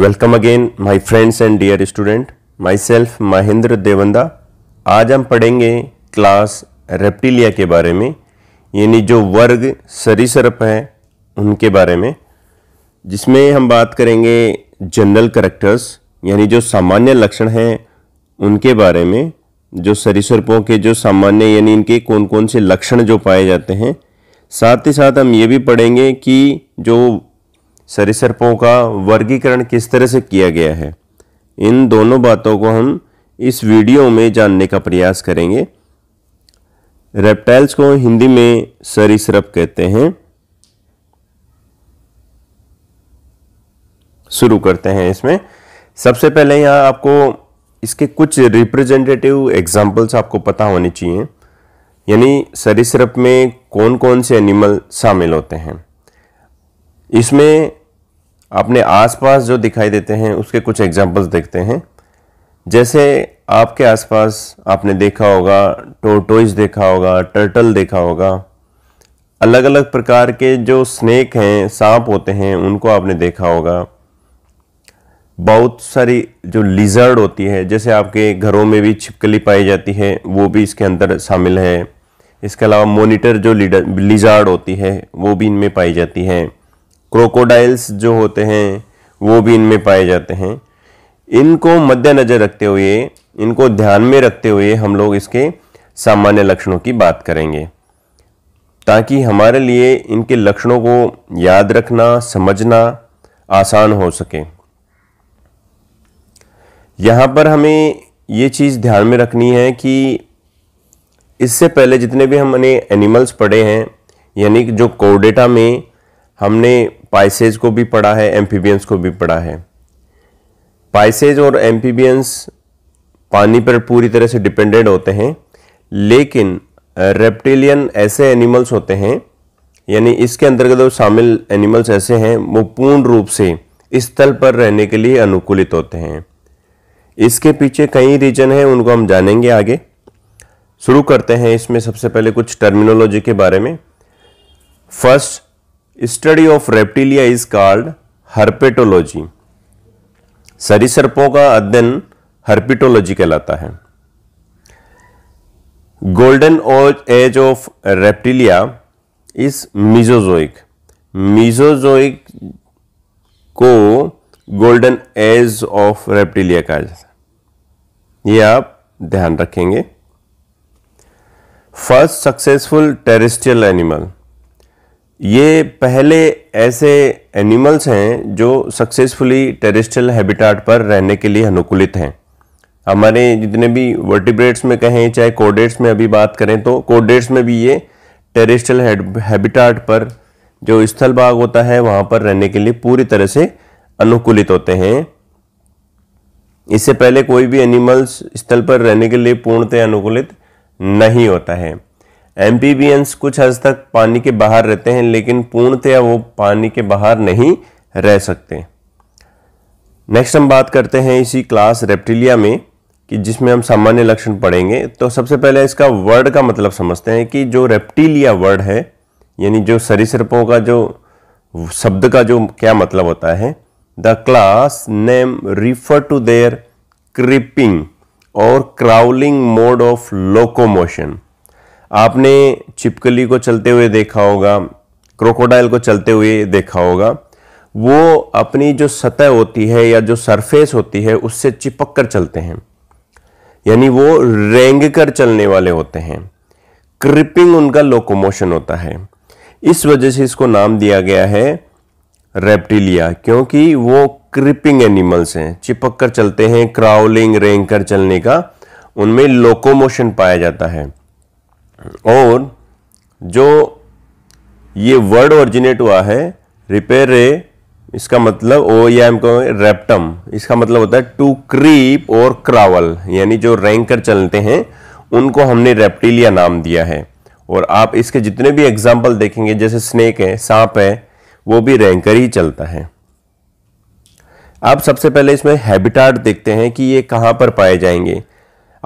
Welcome again my friends and dear student myself Mahendra Devanda आज हम पढ़ेंगे क्लास रेप्टिलिया के बारे में यानी जो वर्ग सरीसरप है उनके बारे में जिसमें हम बात करेंगे जनरल करेक्टर्स यानी जो सामान्य लक्षण हैं उनके बारे में जो सरीसरपों के जो सामान्य यानी इनके कौन कौन से लक्षण जो पाए जाते हैं साथ ही साथ हम ये भी पढ़ेंगे कि जो सरिसर्पों का वर्गीकरण किस तरह से किया गया है इन दोनों बातों को हम इस वीडियो में जानने का प्रयास करेंगे रेप्टाइल्स को हिंदी में सरिसरप कहते हैं शुरू करते हैं इसमें सबसे पहले यहाँ आपको इसके कुछ रिप्रेजेंटेटिव एग्जाम्पल्स आपको पता होने चाहिए यानी सरिसरप में कौन कौन से एनिमल शामिल होते हैं इसमें अपने आसपास जो दिखाई देते हैं उसके कुछ एग्जाम्पल्स देखते हैं जैसे आपके आसपास आपने देखा होगा टोटोइज देखा होगा टर्टल देखा होगा अलग अलग प्रकार के जो स्नेक हैं सांप होते हैं उनको आपने देखा होगा बहुत सारी जो लिजर्ड होती है जैसे आपके घरों में भी छिपकली पाई जाती है वो भी इसके अंदर शामिल है इसके अलावा मोनिटर जो लिजर्ड होती है वो भी इनमें पाई जाती है क्रोकोडाइल्स जो होते हैं वो भी इनमें पाए जाते हैं इनको मद्देनज़र रखते हुए इनको ध्यान में रखते हुए हम लोग इसके सामान्य लक्षणों की बात करेंगे ताकि हमारे लिए इनके लक्षणों को याद रखना समझना आसान हो सके यहाँ पर हमें ये चीज़ ध्यान में रखनी है कि इससे पहले जितने भी हमने एनिमल्स पढ़े हैं यानी कि जो कोडेटा में हमने पाइसेज को भी पढ़ा है एम्फीबियंस को भी पढ़ा है पाइसेज और एम्फीबियंस पानी पर पूरी तरह से डिपेंडेंट होते हैं लेकिन रेप्टिलियन ऐसे एनिमल्स होते हैं यानी इसके अंतर्गत जो शामिल एनिमल्स ऐसे हैं वो पूर्ण रूप से इस स्थल पर रहने के लिए अनुकूलित होते हैं इसके पीछे कई रीजन हैं उनको हम जानेंगे आगे शुरू करते हैं इसमें सबसे पहले कुछ टर्मिनोलॉजी के बारे में first study of reptilia is called herpetology सरीसर्पों का अध्ययन हर्पिटोलॉजी कहलाता है golden age of reptilia is mesozoic mesozoic को गोल्डन एज ऑफ रेप्टिलिया कहा जाता है ये आप ध्यान रखेंगे फर्स्ट सक्सेसफुल टेरिस्टियल एनिमल ये पहले ऐसे एनिमल्स हैं जो सक्सेसफुली टेरेस्ट्रियल हैबिटाट पर रहने के लिए अनुकूलित हैं हमारे जितने भी वर्टिब्रेट्स में कहें चाहे कोडेट्स में अभी बात करें तो कोडेट्स में भी ये टेरेस्ट्रियल हैबिटाट पर जो स्थल भाग होता है वहाँ पर रहने के लिए पूरी तरह से अनुकूलित होते हैं इससे पहले कोई भी एनिमल्स स्थल पर रहने के लिए पूर्णतः अनुकूलित नहीं होता है एम्पीबियंस कुछ हद तक पानी के बाहर रहते हैं लेकिन पूर्णतया वो पानी के बाहर नहीं रह सकते नेक्स्ट हम बात करते हैं इसी क्लास रेप्टिलिया में कि जिसमें हम सामान्य लक्षण पढ़ेंगे तो सबसे पहले इसका वर्ड का मतलब समझते हैं कि जो रेप्टिलिया वर्ड है यानी जो सरीसृपों का जो शब्द का जो क्या मतलब होता है the class name refer to their creeping और क्राउलिंग मोड ऑफ लोकोमोशन आपने छिपकली को चलते हुए देखा होगा क्रोकोडाइल को चलते हुए देखा होगा वो अपनी जो सतह होती है या जो सरफेस होती है उससे चिपक कर चलते हैं यानी वो रेंग कर चलने वाले होते हैं क्रिपिंग उनका लोकोमोशन होता है इस वजह से इसको नाम दिया गया है रेप्टिलिया क्योंकि वो क्रिपिंग एनिमल्स हैं चिपक कर चलते हैं क्राउलिंग रेंग कर चलने का उनमें लोकोमोशन पाया जाता है और जो ये वर्ड ओरिजिनेट हुआ है रिपेयर इसका मतलब ओ या एम को रेप्टम इसका मतलब होता है टू क्रीप और क्रावल यानी जो रैंकर चलते हैं उनको हमने रेप्टिलिया नाम दिया है और आप इसके जितने भी एग्जाम्पल देखेंगे जैसे स्नेक है सांप है वो भी रैंकर ही चलता है आप सबसे पहले इसमें हैबिटाट देखते हैं कि ये कहाँ पर पाए जाएंगे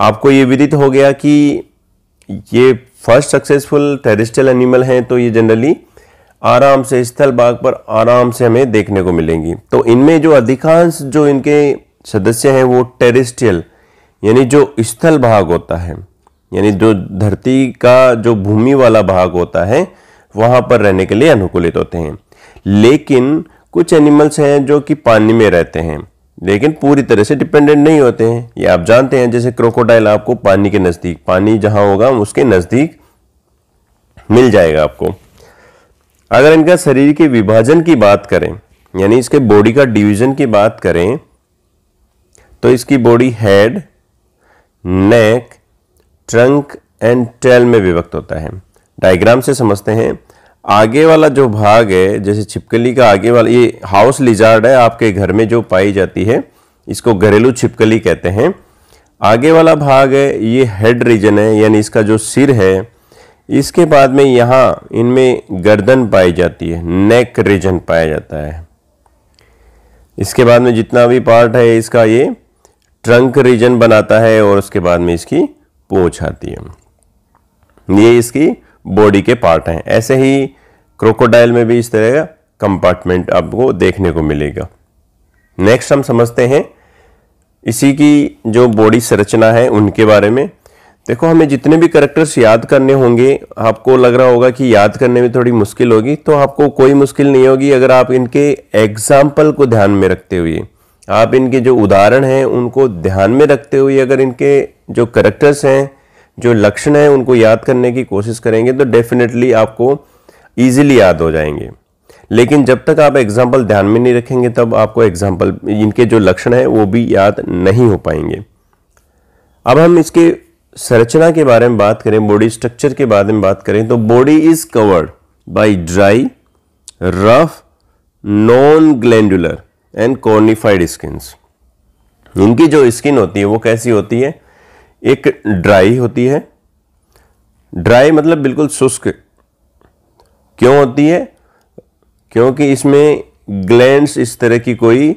आपको ये विदित हो गया कि ये फर्स्ट सक्सेसफुल टेरिस्टल एनिमल हैं तो ये जनरली आराम से स्थल बाग पर आराम से हमें देखने को मिलेंगी तो इनमें जो अधिकांश जो इनके सदस्य हैं वो टेरिस्टियल यानी जो स्थल भाग होता है यानी जो धरती का जो भूमि वाला भाग होता है वहाँ पर रहने के लिए अनुकूलित होते हैं लेकिन कुछ एनिमल्स हैं जो कि पानी में रहते हैं लेकिन पूरी तरह से डिपेंडेंट नहीं होते हैं ये आप जानते हैं जैसे क्रोकोडाइल आपको पानी के नज़दीक पानी जहाँ होगा उसके नज़दीक मिल जाएगा आपको अगर इनका शरीर के विभाजन की बात करें यानी इसके बॉडी का डिवीजन की बात करें तो इसकी body head neck trunk and tail में विभक्त होता है डायग्राम से समझते हैं आगे वाला जो भाग है जैसे छिपकली का आगे वाला ये हाउस लिजार्ड है आपके घर में जो पाई जाती है इसको घरेलू छिपकली कहते हैं आगे वाला भाग है ये हेड रीजन है यानी इसका जो सिर है इसके बाद में यहाँ इनमें गर्दन पाई जाती है नेक रीजन पाया जाता है इसके बाद में जितना भी पार्ट है इसका ये ट्रंक रीजन बनाता है और उसके बाद में इसकी पोछ आती है ये इसकी बॉडी के पार्ट हैं ऐसे ही क्रोकोडाइल में भी इस तरह का कंपार्टमेंट आपको देखने को मिलेगा नेक्स्ट हम समझते हैं इसी की जो बॉडी संरचना है उनके बारे में देखो हमें जितने भी करेक्टर्स याद करने होंगे आपको लग रहा होगा कि याद करने में थोड़ी मुश्किल होगी तो आपको कोई मुश्किल नहीं होगी अगर आप इनके एग्जाम्पल को ध्यान में रखते हुए आप इनके जो उदाहरण हैं उनको ध्यान में रखते हुए अगर इनके जो करेक्टर्स हैं जो लक्षण हैं उनको याद करने की कोशिश करेंगे तो डेफिनेटली आपको ईजिली याद हो जाएंगे लेकिन जब तक आप एग्जाम्पल ध्यान में नहीं रखेंगे तब आपको एग्जाम्पल इनके जो लक्षण हैं वो भी याद नहीं हो पाएंगे अब हम इसके संरचना के बारे में बात करें बॉडी स्ट्रक्चर के बारे में बात करें तो body is covered by dry rough non glandular and cornified skin इनकी जो स्किन होती है वो कैसी होती है एक ड्राई होती है ड्राई मतलब बिल्कुल शुष्क क्यों होती है क्योंकि इसमें ग्लैंड्स इस तरह की कोई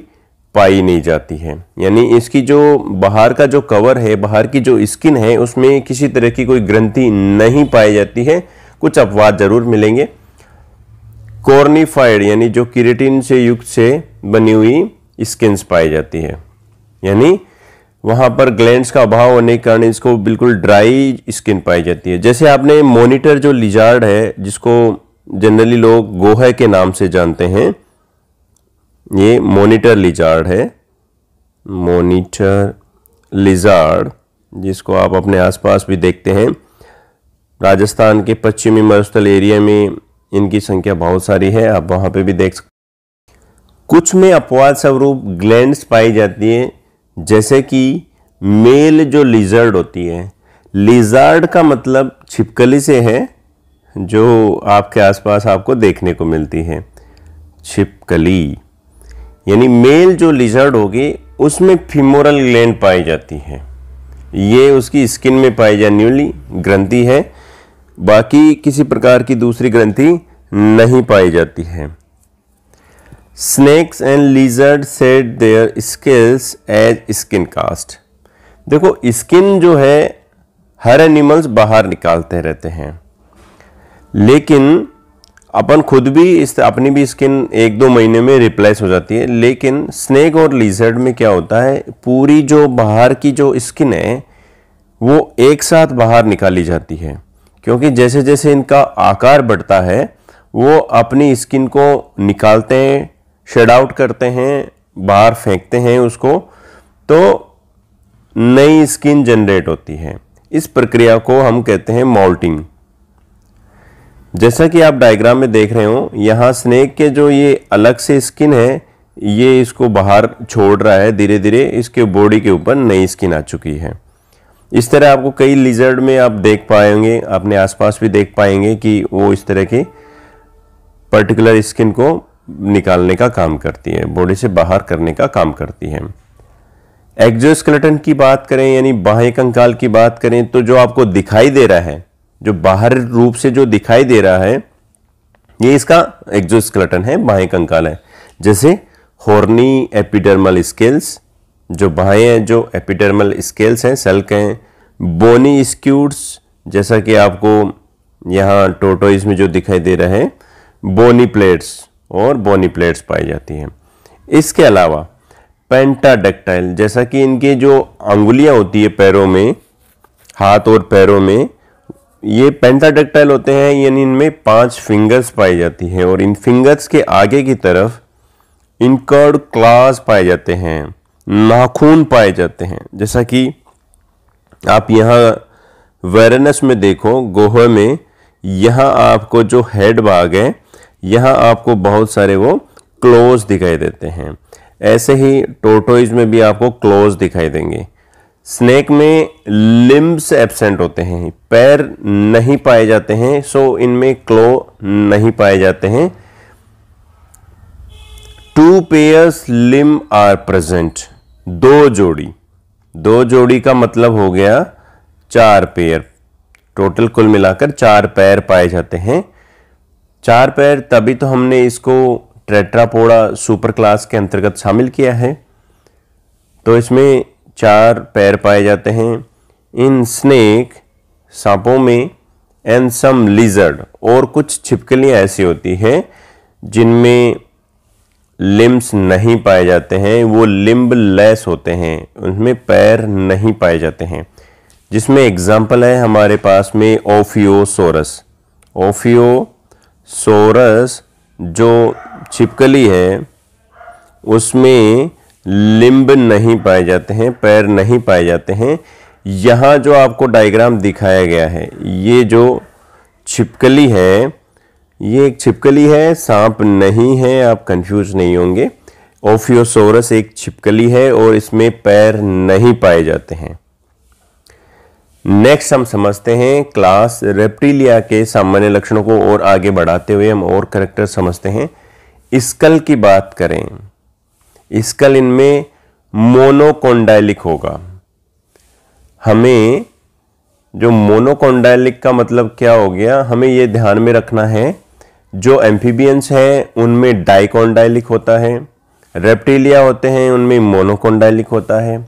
पाई नहीं जाती है यानी इसकी जो बाहर का जो कवर है बाहर की जो स्किन है उसमें किसी तरह की कोई ग्रंथि नहीं पाई जाती है कुछ अपवाद जरूर मिलेंगे कॉर्निफाइड यानी जो किरेटिन से युक्त से बनी हुई स्किन्स पाई जाती है यानी वहाँ पर ग्लैंड्स का अभाव होने के कारण इसको बिल्कुल ड्राई स्किन पाई जाती है जैसे आपने मोनिटर जो लिजार्ड है जिसको जनरली लोग गोहे के नाम से जानते हैं ये मोनिटर लिजार्ड है मोनिटर लिजार्ड जिसको आप अपने आसपास भी देखते हैं राजस्थान के पश्चिमी मरुस्थल एरिया में इनकी संख्या बहुत सारी है आप वहाँ पे भी देख सकते कुछ में अपवाद स्वरूप ग्लैंड्स पाई जाती है जैसे कि मेल जो लिजर्ड होती है लिजर्ड का मतलब छिपकली से है जो आपके आसपास आपको देखने को मिलती है छिपकली यानी मेल जो लिजर्ड होगी उसमें फिमोरल ग्लैंड पाई जाती है ये उसकी स्किन में पाई जाने वाली ग्रंथि है बाकी किसी प्रकार की दूसरी ग्रंथि नहीं पाई जाती है snakes and lizards shed their skins as skin cast देखो स्किन जो है हर एनिमल्स बाहर निकालते रहते हैं लेकिन अपन खुद भी इस अपनी भी स्किन एक दो महीने में रिप्लेस हो जाती है लेकिन स्नैक और लीजर्ड में क्या होता है पूरी जो बाहर की जो स्किन है वो एक साथ बाहर निकाली जाती है क्योंकि जैसे जैसे इनका आकार बढ़ता है वो अपनी स्किन को निकालते हैं शेड आउट करते हैं बाहर फेंकते हैं उसको तो नई स्किन जनरेट होती है इस प्रक्रिया को हम कहते हैं मॉल्टिंग जैसा कि आप डायग्राम में देख रहे हो यहाँ स्नेक के जो ये अलग से स्किन है ये इसको बाहर छोड़ रहा है धीरे धीरे इसके बॉडी के ऊपर नई स्किन आ चुकी है इस तरह आपको कई लिजर्ड में आप देख पाएंगे अपने आसपास भी देख पाएंगे कि वो इस तरह की पर्टिकुलर स्किन को निकालने का काम करती है बॉडी से बाहर करने का काम करती है एक्जोस्केलेटन की बात करें यानी बाह्य कंकाल की बात करें तो जो आपको दिखाई दे रहा है जो बाहर रूप से जो दिखाई दे रहा है ये इसका एक्जोस्केलेटन है बाह्य कंकाल है जैसे हॉर्नी एपिडर्मल स्केल्स जो बाहें हैं जो एपिडर्मल स्केल्स हैं सेल्क हैं बोनी स्क्यूट्स जैसा कि आपको यहाँ टोटोइज में जो दिखाई दे रहा है बोनी प्लेट्स और बोनी प्लेट्स पाई जाती हैं इसके अलावा पेंटाडेक्टाइल जैसा कि इनके जो अंगुलियां होती है पैरों में हाथ और पैरों में ये पेंटाडेक्टाइल होते हैं यानी इनमें पांच फिंगर्स पाई जाती हैं और इन फिंगर्स के आगे की तरफ इनकर्ड क्लास पाए जाते हैं नाखून पाए जाते हैं जैसा कि आप यहाँ वेरनस में देखो गोह में यहाँ आपको जो हेड बाग है यहाँ आपको बहुत सारे वो क्लोज दिखाई देते हैं ऐसे ही टोटोइज में भी आपको क्लोज दिखाई देंगे स्नेक में लिम्ब्स एबसेंट होते हैं पैर नहीं पाए जाते हैं सो इनमें क्लो नहीं पाए जाते हैं two pairs limb are present दो जोड़ी दो जोड़ी का मतलब हो गया चार पेयर टोटल कुल मिलाकर चार पैर पाए जाते हैं चार पैर तभी तो हमने इसको ट्रेट्रापोड़ा सुपर क्लास के अंतर्गत शामिल किया है तो इसमें चार पैर पाए जाते हैं इन स्नेक सांपों में एंड सम लिजर्ड और कुछ छिपकलियाँ ऐसी होती हैं जिनमें लिम्स नहीं पाए जाते हैं वो लिम्ब लेस होते हैं उनमें पैर नहीं पाए जाते हैं जिसमें एग्जाम्पल है हमारे पास में ओफियोसोरस ओफियो सोरस जो छिपकली है उसमें लिम्ब नहीं पाए जाते हैं पैर नहीं पाए जाते हैं यहाँ जो आपको डायग्राम दिखाया गया है ये जो छिपकली है ये एक छिपकली है सांप नहीं है आप कंफ्यूज नहीं होंगे ओफियोसोरस एक छिपकली है और इसमें पैर नहीं पाए जाते हैं नेक्स्ट हम समझते हैं क्लास रेप्टिलिया के सामान्य लक्षणों को और आगे बढ़ाते हुए हम और करेक्टर समझते हैं स्कल की बात करें स्कल इनमें मोनोकोंडाइलिक होगा हमें जो मोनोकोंडाइलिक का मतलब क्या हो गया हमें ये ध्यान में रखना है जो एम्फीबियंस हैं उनमें डाइकोंडाइलिक होता है रेप्टिलिया होते हैं उनमें मोनोकोंडाइलिक होता है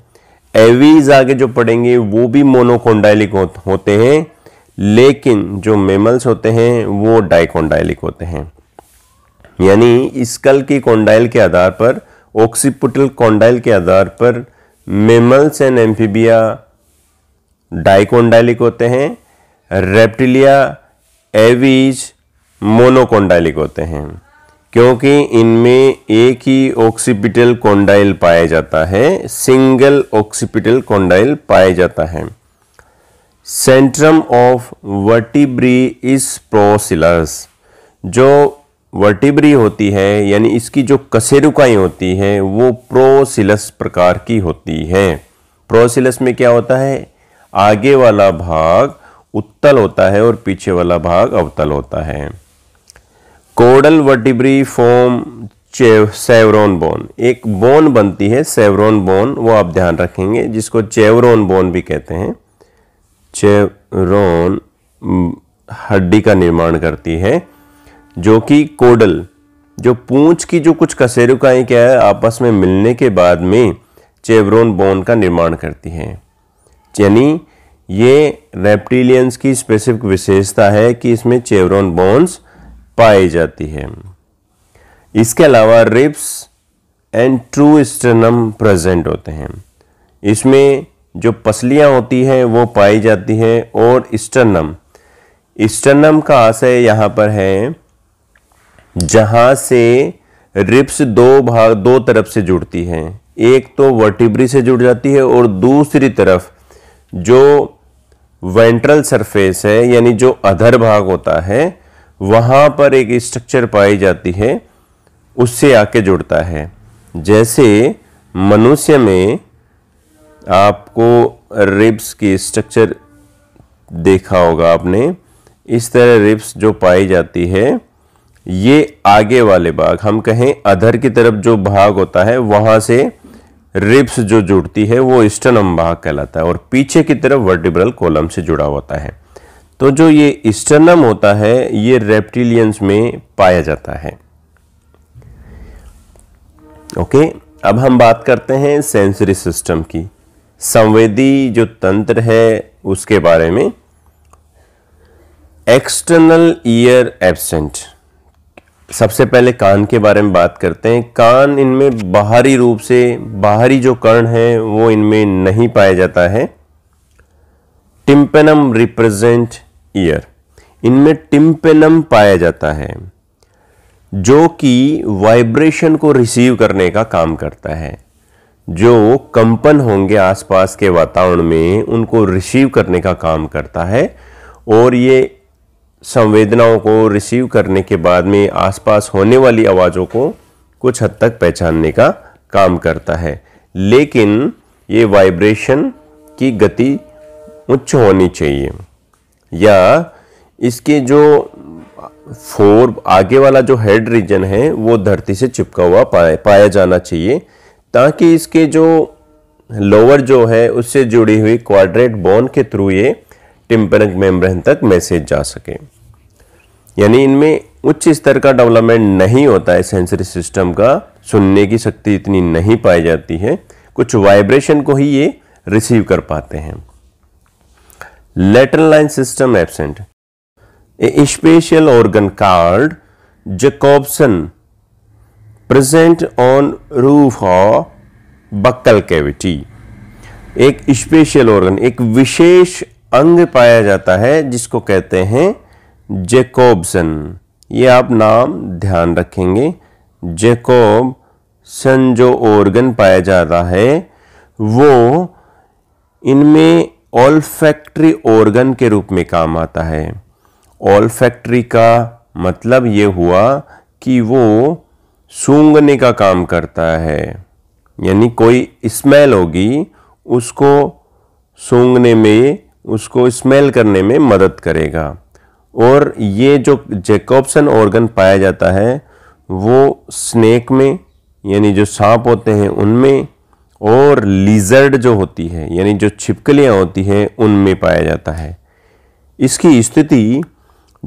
एवीज आगे जो पढ़ेंगे वो भी मोनोकोंडाइलिक होते हैं लेकिन जो मेमल्स होते हैं वो डाइकोंडाइलिक होते हैं यानी स्कल की कोंडाइल के आधार पर ऑक्सीपुटल कोंडाइल के आधार पर मेमल्स एंड एम्फीबिया डाइकोंडाइलिक होते हैं रेप्टिलिया एवीज मोनोकोंडाइलिक होते हैं क्योंकि इनमें एक ही ऑक्सीपिटल कोंडाइल पाया जाता है सिंगल ऑक्सीपिटल कोंडाइल पाया जाता है centrum of vertebra is procoelous जो वर्टिब्री होती है यानी इसकी जो कसेरुकाई होती है वो प्रोसिलस प्रकार की होती है प्रोसिलस में क्या होता है आगे वाला भाग उत्तल होता है और पीछे वाला भाग अवतल होता है caudal vertebra form chevron bone एक बोन बनती है सेवरोन बोन वो आप ध्यान रखेंगे जिसको चेवरोन बोन भी कहते हैं चेवरोन हड्डी का निर्माण करती है जो कि कोडल जो पूंछ की जो कुछ कसेरुकाएं क्या है आपस में मिलने के बाद में चेवरोन बोन का निर्माण करती है यानी ये रेप्टिलियंस की स्पेसिफिक विशेषता है कि इसमें चेवरोन बोन्स पाई जाती है इसके अलावा ribs and true sternum present होते हैं इसमें जो पसलियाँ होती हैं वो पाई जाती हैं और स्टर्नम स्टर्नम का आशय यहाँ पर है जहाँ से रिप्स दो भाग दो तरफ से जुड़ती हैं एक तो वर्टिब्री से जुड़ जाती है और दूसरी तरफ जो वेंट्रल सरफेस है यानी जो अधर भाग होता है वहाँ पर एक स्ट्रक्चर पाई जाती है उससे आके जुड़ता है जैसे मनुष्य में आपको रिब्स की स्ट्रक्चर देखा होगा आपने इस तरह रिब्स जो पाई जाती है ये आगे वाले भाग हम कहें अधर की तरफ जो भाग होता है वहाँ से रिब्स जो जुड़ती है वो स्टनम भाग कहलाता है और पीछे की तरफ वर्टिब्रल कॉलम से जुड़ा होता है तो जो ये स्टर्नम होता है ये रेप्टिलियंस में पाया जाता है ओके अब हम बात करते हैं सेंसरी सिस्टम की संवेदी जो तंत्र है उसके बारे में एक्सटर्नल ईयर एब्सेंट सबसे पहले कान के बारे में बात करते हैं कान इनमें बाहरी रूप से बाहरी जो कर्ण है वो इनमें नहीं पाया जाता है टिम्पेनम रिप्रेजेंट ईयर इनमें टिम्पेनम पाया जाता है जो कि वाइब्रेशन को रिसीव करने का काम करता है जो कंपन होंगे आसपास के वातावरण में उनको रिसीव करने का काम करता है और ये संवेदनाओं को रिसीव करने के बाद में आसपास होने वाली आवाज़ों को कुछ हद तक पहचानने का काम करता है लेकिन ये वाइब्रेशन की गति उच्च होनी चाहिए या इसके जो फोर आगे वाला जो हेड रीजन है वो धरती से चिपका हुआ पाया पाया जाना चाहिए ताकि इसके जो लोअर जो है उससे जुड़ी हुई क्वाड्रेट बोन के थ्रू ये टिम्परक मेम्ब्रेन तक मैसेज जा सके यानी इनमें उच्च स्तर का डेवलपमेंट नहीं होता है सेंसरी सिस्टम का सुनने की शक्ति इतनी नहीं पाई जाती है कुछ वाइब्रेशन को ही ये रिसीव कर पाते हैं lateral line system absent. A special organ called Jacobson present on roof of buccal cavity. एक स्पेशल ऑर्गन एक विशेष अंग पाया जाता है जिसको कहते हैं जेकोबसन ये आप नाम ध्यान रखेंगे जेकोबसन जो ऑर्गन पाया जा रहा है वो इनमें ऑल फैक्ट्री ऑर्गन के रूप में काम आता है ऑल फैक्ट्री का मतलब ये हुआ कि वो सूंघने का काम करता है यानी कोई स्मेल होगी उसको सूंघने में उसको स्मेल करने में मदद करेगा और ये जो जेकॉब्सन ऑर्गन पाया जाता है वो स्नेक में यानी जो सांप होते हैं उनमें और लीजर्ड जो होती है यानी जो छिपकलियाँ होती हैं उनमें पाया जाता है इसकी स्थिति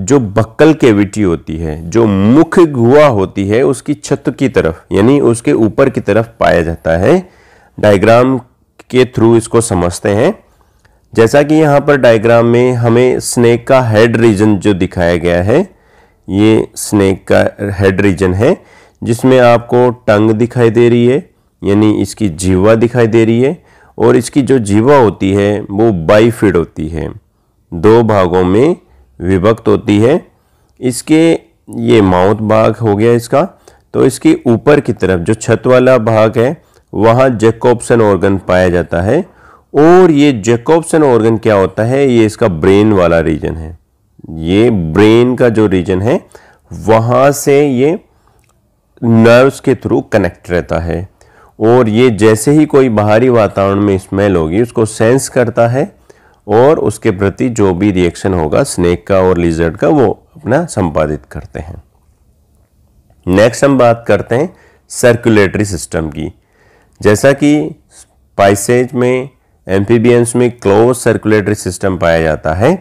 जो बक्कल केविटी होती है जो मुख्य गुआ होती है उसकी छत की तरफ यानी उसके ऊपर की तरफ पाया जाता है डायग्राम के थ्रू इसको समझते हैं जैसा कि यहाँ पर डायग्राम में हमें स्नेक का हेड रीजन जो दिखाया गया है ये स्नेक का हेड रीजन है जिसमें आपको टंग दिखाई दे रही है यानी इसकी जीवा दिखाई दे रही है और इसकी जो जीवा होती है वो बाईफिड होती है दो भागों में विभक्त होती है इसके ये माउथ भाग हो गया इसका तो इसकी ऊपर की तरफ जो छत वाला भाग है वहाँ जेकोप्सन ऑर्गन पाया जाता है और ये जेकोप्सन ऑर्गन क्या होता है ये इसका ब्रेन वाला रीजन है ये ब्रेन का जो रीजन है वहाँ से ये नर्व्स के थ्रू कनेक्ट रहता है और ये जैसे ही कोई बाहरी वातावरण में स्मेल होगी उसको सेंस करता है और उसके प्रति जो भी रिएक्शन होगा स्नेक का और लिजर्ड का वो अपना संपादित करते हैं नेक्स्ट हम बात करते हैं सर्कुलेटरी सिस्टम की जैसा कि स्पाइसेज में एम्फीबियंस में क्लोज सर्कुलेटरी सिस्टम पाया जाता है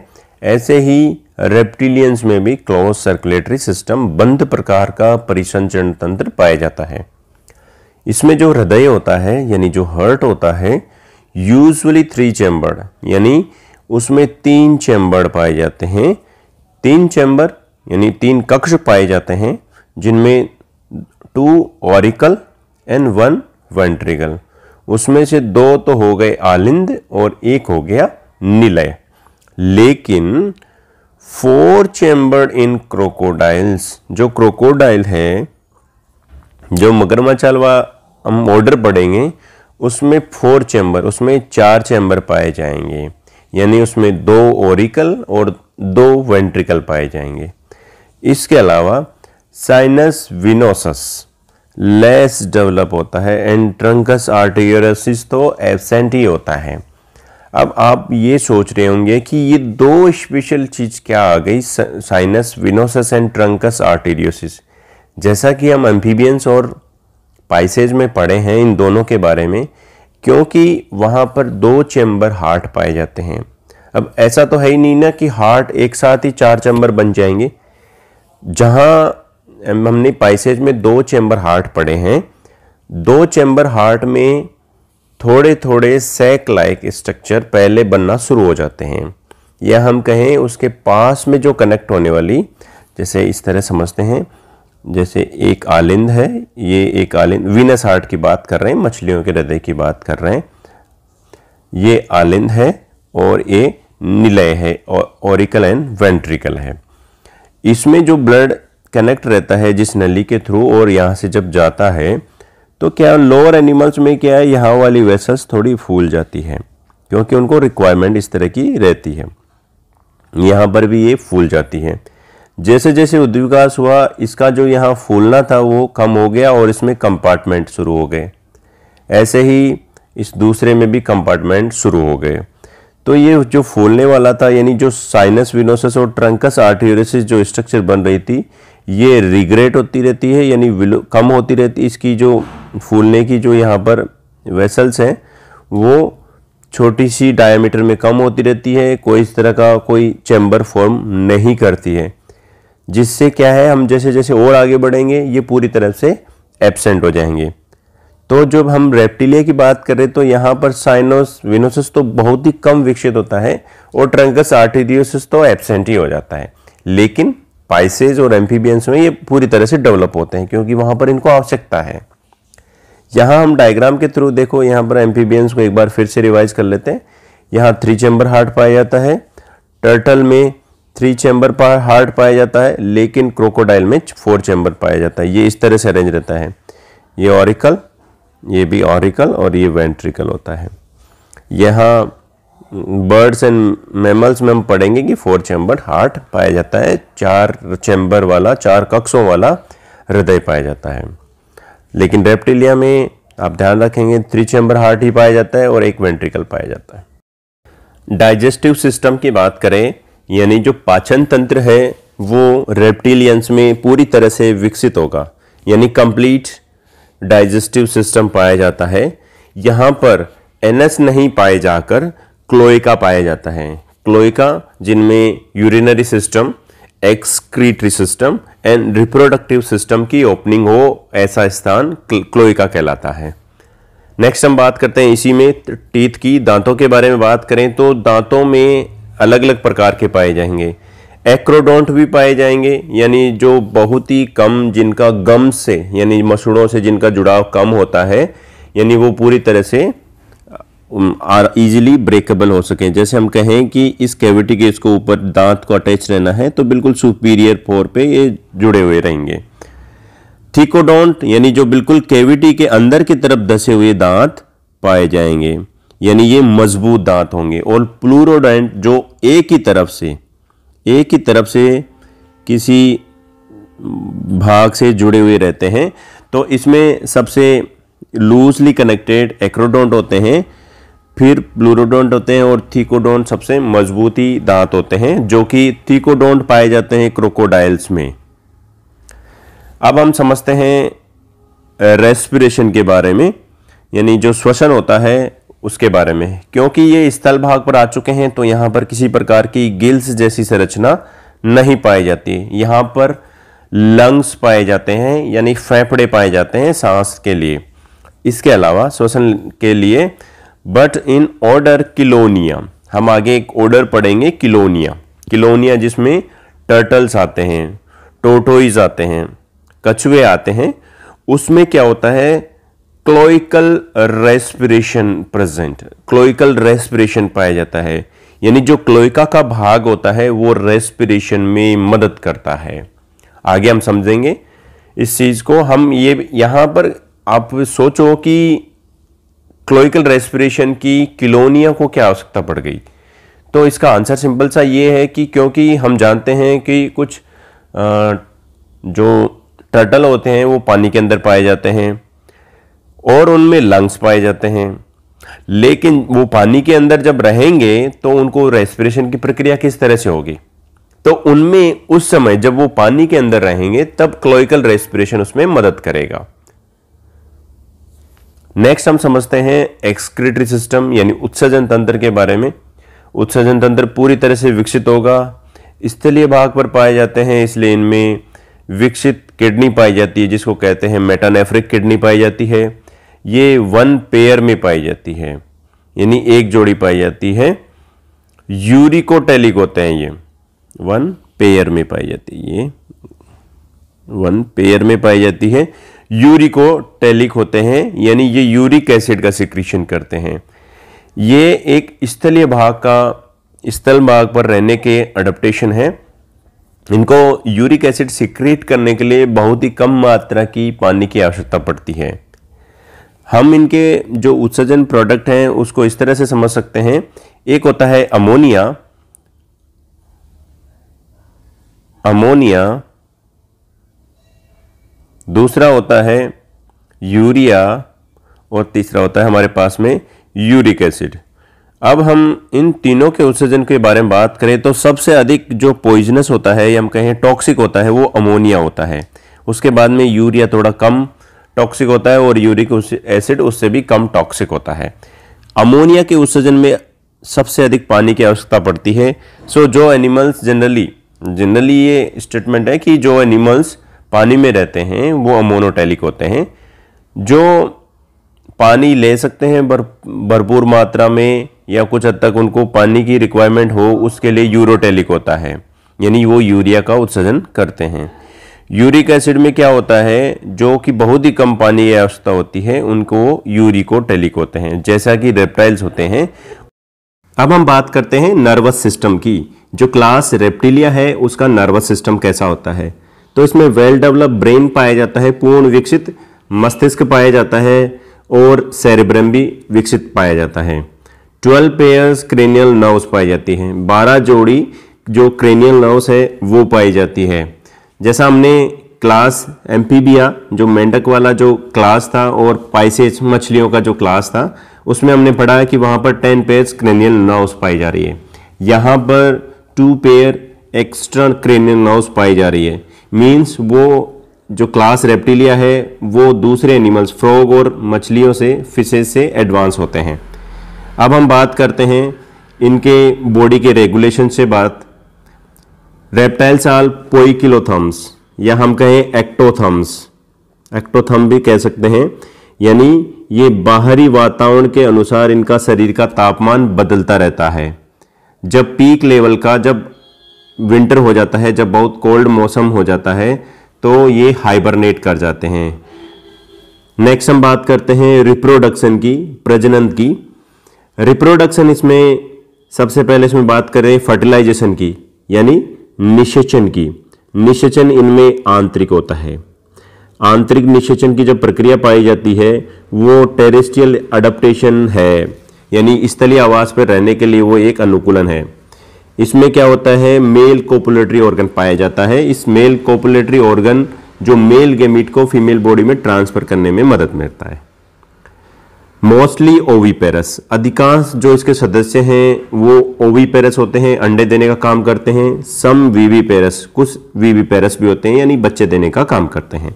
ऐसे ही रेप्टिलियंस में भी क्लोज सर्कुलेटरी सिस्टम बंद प्रकार का परिसंचरण तंत्र पाया जाता है इसमें जो हृदय होता है यानी जो हर्ट होता है यूजली थ्री चैम्बर्ड यानी उसमें तीन चैम्बर्ड पाए जाते हैं तीन चैम्बर यानी तीन कक्ष पाए जाते हैं जिनमें two auricle and one ventricle उसमें से दो तो हो गए आलिंद और एक हो गया निलय लेकिन फोर चैम्बर्ड इन क्रोकोडाइल्स जो क्रोकोडाइल है जो मगरमच्छ अल्वा हम ऑर्डर पढ़ेंगे उसमें फोर चैम्बर उसमें चार चैम्बर पाए जाएंगे यानी उसमें दो ओरिकल और दो वेंट्रिकल पाए जाएंगे इसके अलावा साइनस विनोसस लेस डेवलप होता है एंड ट्रंकस आर्टियोरसिस तो एबसेंट ही होता है अब आप ये सोच रहे होंगे कि ये दो स्पेशल चीज़ क्या आ गई sinus venosus and truncus arteriosus जैसा कि हम एम्फीबियंस और पाइसेज में पड़े हैं इन दोनों के बारे में क्योंकि वहाँ पर दो चैम्बर हार्ट पाए जाते हैं अब ऐसा तो है ही नहीं ना कि हार्ट एक साथ ही चार चैम्बर बन जाएंगे जहाँ हमने पाइसेज में दो चैम्बर हार्ट पड़े हैं दो चैम्बर हार्ट में थोड़े थोड़े सैक लाइक स्ट्रक्चर पहले बनना शुरू हो जाते हैं या हम कहें उसके पास में जो कनेक्ट होने वाली जैसे इस तरह समझते हैं जैसे एक आलिंद है ये एक आलिंद वीनस हार्ट की बात कर रहे हैं मछलियों के हृदय की बात कर रहे हैं ये आलिंद है और ये निलय है और ओरिकल एंड वेंट्रिकल है इसमें जो ब्लड कनेक्ट रहता है जिस नली के थ्रू और यहाँ से जब जाता है तो क्या लोअर एनिमल्स में क्या है यहाँ वाली वेसल्स थोड़ी फूल जाती है क्योंकि उनको रिक्वायरमेंट इस तरह की रहती है यहाँ पर भी ये फूल जाती है जैसे जैसे उद्विकास हुआ इसका जो यहाँ फूलना था वो कम हो गया और इसमें कंपार्टमेंट शुरू हो गए ऐसे ही इस दूसरे में भी कंपार्टमेंट शुरू हो गए तो ये जो फूलने वाला था यानी जो साइनस विनोसस और ट्रंकस आर्टियोरिसिस जो स्ट्रक्चर बन रही थी ये रिग्रेट होती रहती है यानी कम होती रहती इसकी जो फूलने की जो यहाँ पर वेसल्स हैं वो छोटी सी डायमीटर में कम होती रहती है कोई इस तरह का कोई चैम्बर फॉर्म नहीं करती है जिससे क्या है हम जैसे जैसे और आगे बढ़ेंगे ये पूरी तरह से एबसेंट हो जाएंगे तो जब हम रेप्टिलिया की बात करें तो यहाँ पर साइनोस विनोसिस तो बहुत ही कम विकसित होता है और ट्रंकस आर्टिडियोसिस तो एबसेंट ही हो जाता है लेकिन पाइसेज और एम्फीबियंस में ये पूरी तरह से डेवलप होते हैं क्योंकि वहाँ पर इनको आवश्यकता है यहाँ हम डायग्राम के थ्रू देखो यहाँ पर एम्फीबियंस को एक बार फिर से रिवाइज कर लेते हैं यहाँ थ्री चैम्बर हार्ट पाया जाता है टर्टल में थ्री चैम्बर पर हार्ट पाया जाता है लेकिन क्रोकोडाइल में फोर चैम्बर पाया जाता है ये इस तरह से अरेंज रहता है ये ऑरिकल ये भी ऑरिकल और ये वेंट्रिकल होता है यहाँ बर्ड्स एंड मेमल्स में हम पढ़ेंगे कि फोर चैम्बर हार्ट पाया जाता है चार चैम्बर वाला चार कक्षों वाला हृदय पाया जाता है लेकिन रेप्टिलिया में आप ध्यान रखेंगे थ्री चैम्बर हार्ट ही पाया जाता है और एक वेंट्रिकल पाया जाता है डाइजेस्टिव सिस्टम की बात करें यानी जो पाचन तंत्र है वो रेप्टिलियंस में पूरी तरह से विकसित होगा यानी कंप्लीट डाइजेस्टिव सिस्टम पाया जाता है यहाँ पर एनएस नहीं पाए जाकर क्लोइका पाया जाता है क्लोइका जिनमें urinary system excretory system and reproductive system की ओपनिंग हो ऐसा स्थान क्लोइका कहलाता है नेक्स्ट हम बात करते हैं इसी में टीथ की दांतों के बारे में बात करें तो दांतों में अलग अलग प्रकार के पाए जाएंगे एक्रोडोंट भी पाए जाएंगे यानी जो बहुत ही कम जिनका गम से यानी मसूड़ों से जिनका जुड़ाव कम होता है यानी वो पूरी तरह से ईजिली ब्रेकेबल हो सकें जैसे हम कहें कि इस कैविटी के इसको ऊपर दांत को अटैच रहना है तो बिल्कुल सुपीरियर फोर पे ये जुड़े हुए रहेंगे थीकोडोंट यानी जो बिल्कुल कैविटी के अंदर की तरफ धसे हुए दांत पाए जाएंगे यानी ये मजबूत दांत होंगे और प्लूरोडेंट जो एक ही तरफ से एक ही तरफ से किसी भाग से जुड़े हुए रहते हैं तो इसमें सबसे लूजली कनेक्टेड एक्रोडोंट होते हैं फिर प्लूरोडोंट होते हैं और थीकोडोंट सबसे मजबूती दांत होते हैं जो कि थीकोडोंट पाए जाते हैं क्रोकोडाइल्स में अब हम समझते हैं रेस्पिरेशन के बारे में यानी जो श्वसन होता है उसके बारे में क्योंकि ये स्थल भाग पर आ चुके हैं तो यहाँ पर किसी प्रकार की गिल्स जैसी संरचना नहीं पाई जाती यहाँ पर लंग्स पाए जाते हैं यानी फेफड़े पाए जाते हैं सांस के लिए इसके अलावा श्वसन के लिए बट इन ऑर्डर किलोनिया हम आगे एक ऑर्डर पढ़ेंगे किलोनिया किलोनिया जिसमें टर्टल्स आते हैं टोटोइज आते हैं कछुए आते हैं उसमें क्या होता है cloacal respiration present cloacal respiration पाया जाता है यानी जो क्लोइका का भाग होता है वो रेस्पिरेशन में मदद करता है आगे हम समझेंगे इस चीज़ को हम ये यहाँ पर आप सोचो कि क्लोइकल रेस्पिरेशन की किलोनिया को क्या आवश्यकता पड़ गई तो इसका आंसर सिंपल सा ये है कि क्योंकि हम जानते हैं कि कुछ आ, जो टर्टल होते हैं वो पानी के अंदर पाए जाते हैं और उनमें लंग्स पाए जाते हैं लेकिन वो पानी के अंदर जब रहेंगे तो उनको रेस्पिरेशन की प्रक्रिया किस तरह से होगी तो उनमें उस समय जब वो पानी के अंदर रहेंगे तब क्लोइकल रेस्पिरेशन उसमें मदद करेगा नेक्स्ट हम समझते हैं एक्सक्रेटरी सिस्टम यानी उत्सर्जन तंत्र के बारे में उत्सर्जन तंत्र पूरी तरह से विकसित होगा स्थलीय भाग पर पाए जाते हैं इसलिए इनमें विकसित किडनी पाई जाती है जिसको कहते हैं मेटानेफ्रिक किडनी पाई जाती है ये वन पेयर में पाई जाती है यानी एक जोड़ी पाई जाती है यूरिकोटेलिक होते हैं ये वन पेयर में पाई जाती है ये वन पेयर में पाई जाती है यूरिकोटेलिक होते हैं यानी ये यूरिक एसिड का सिक्रीशन करते हैं ये एक स्थलीय भाग का स्थल भाग पर रहने के अडप्टेशन है इनको यूरिक एसिड सिक्रेट करने के लिए बहुत ही कम मात्रा की पानी की आवश्यकता पड़ती है हम इनके जो उत्सर्जन प्रोडक्ट हैं उसको इस तरह से समझ सकते हैं एक होता है अमोनिया अमोनिया दूसरा होता है यूरिया और तीसरा होता है हमारे पास में यूरिक एसिड अब हम इन तीनों के उत्सर्जन के बारे में बात करें तो सबसे अधिक जो पॉइजनस होता है या हम कहें टॉक्सिक होता है वो अमोनिया होता है उसके बाद में यूरिया थोड़ा कम टॉक्सिक होता है और यूरिक एसिड उससे भी कम टॉक्सिक होता है अमोनिया के उत्सर्जन में सबसे अधिक पानी की आवश्यकता पड़ती है सो so, जो एनिमल्स जनरली जनरली ये स्टेटमेंट है कि जो एनिमल्स पानी में रहते हैं वो अमोनोटेलिक होते हैं जो पानी ले सकते हैं भर भरपूर मात्रा में या कुछ हद तक उनको पानी की रिक्वायरमेंट हो उसके लिए यूरोटैलिक होता है यानी वो यूरिया का उत्सर्जन करते हैं यूरिक एसिड में क्या होता है जो कि बहुत ही कम पानी की आवश्यकता होती है उनको यूरिकोटेलिक होते हैं जैसा कि रेप्टाइल्स होते हैं अब हम बात करते हैं नर्वस सिस्टम की जो क्लास रेप्टिलिया है उसका नर्वस सिस्टम कैसा होता है तो इसमें वेल डेवलप ब्रेन पाया जाता है पूर्ण विकसित मस्तिष्क पाया जाता है और सेरेब्रम भी विकसित पाया जाता है ट्वेल्व पेयर्स क्रेनियल नर्व्स पाई जाती हैं बारह जोड़ी जो क्रेनियल नर्व्स है वो पाई जाती है जैसा हमने क्लास एम्पीबिया जो मेंढक वाला जो क्लास था और पाइसेज मछलियों का जो क्लास था उसमें हमने पढ़ा कि वहाँ पर टेन पेयर्स क्रेनियल नाउस पाई जा रही है यहाँ पर two pair extra cranial nerves पाई जा रही है मीन्स वो जो क्लास रेप्टिलिया है वो दूसरे एनिमल्स फ्रॉग और मछलियों से फिशेज से एडवांस होते हैं अब हम बात करते हैं इनके बॉडी के रेगुलेशन से बात रेप्टाइल्स आर पोइकिलोथम्स या हम कहें एक्टोथम्स एक्टोथम भी कह सकते हैं यानी ये बाहरी वातावरण के अनुसार इनका शरीर का तापमान बदलता रहता है जब पीक लेवल का जब विंटर हो जाता है जब बहुत कोल्ड मौसम हो जाता है तो ये हाइबरनेट कर जाते हैं नेक्स्ट हम बात करते हैं रिप्रोडक्शन की प्रजनन की रिप्रोडक्शन इसमें सबसे पहले इसमें बात करें फर्टिलाइजेशन की यानी निषेचन की निषेचन इनमें आंतरिक होता है आंतरिक निषेचन की जो प्रक्रिया पाई जाती है वो टेरेस्ट्रियल अडप्टेशन है यानी स्थलीय आवास पर रहने के लिए वो एक अनुकूलन है इसमें क्या होता है मेल कोपुलेटरी ऑर्गन पाया जाता है इस मेल कोपुलेटरी ऑर्गन जो मेल गेमिट को फीमेल बॉडी में ट्रांसफ़र करने में मदद मिलता है मोस्टली ओवीपेरस अधिकांश जो इसके सदस्य हैं वो ओवीपेरस होते हैं अंडे देने का काम करते हैं सम वीवीपेरस कुछ वीवीपेरस भी होते हैं यानी बच्चे देने का काम करते हैं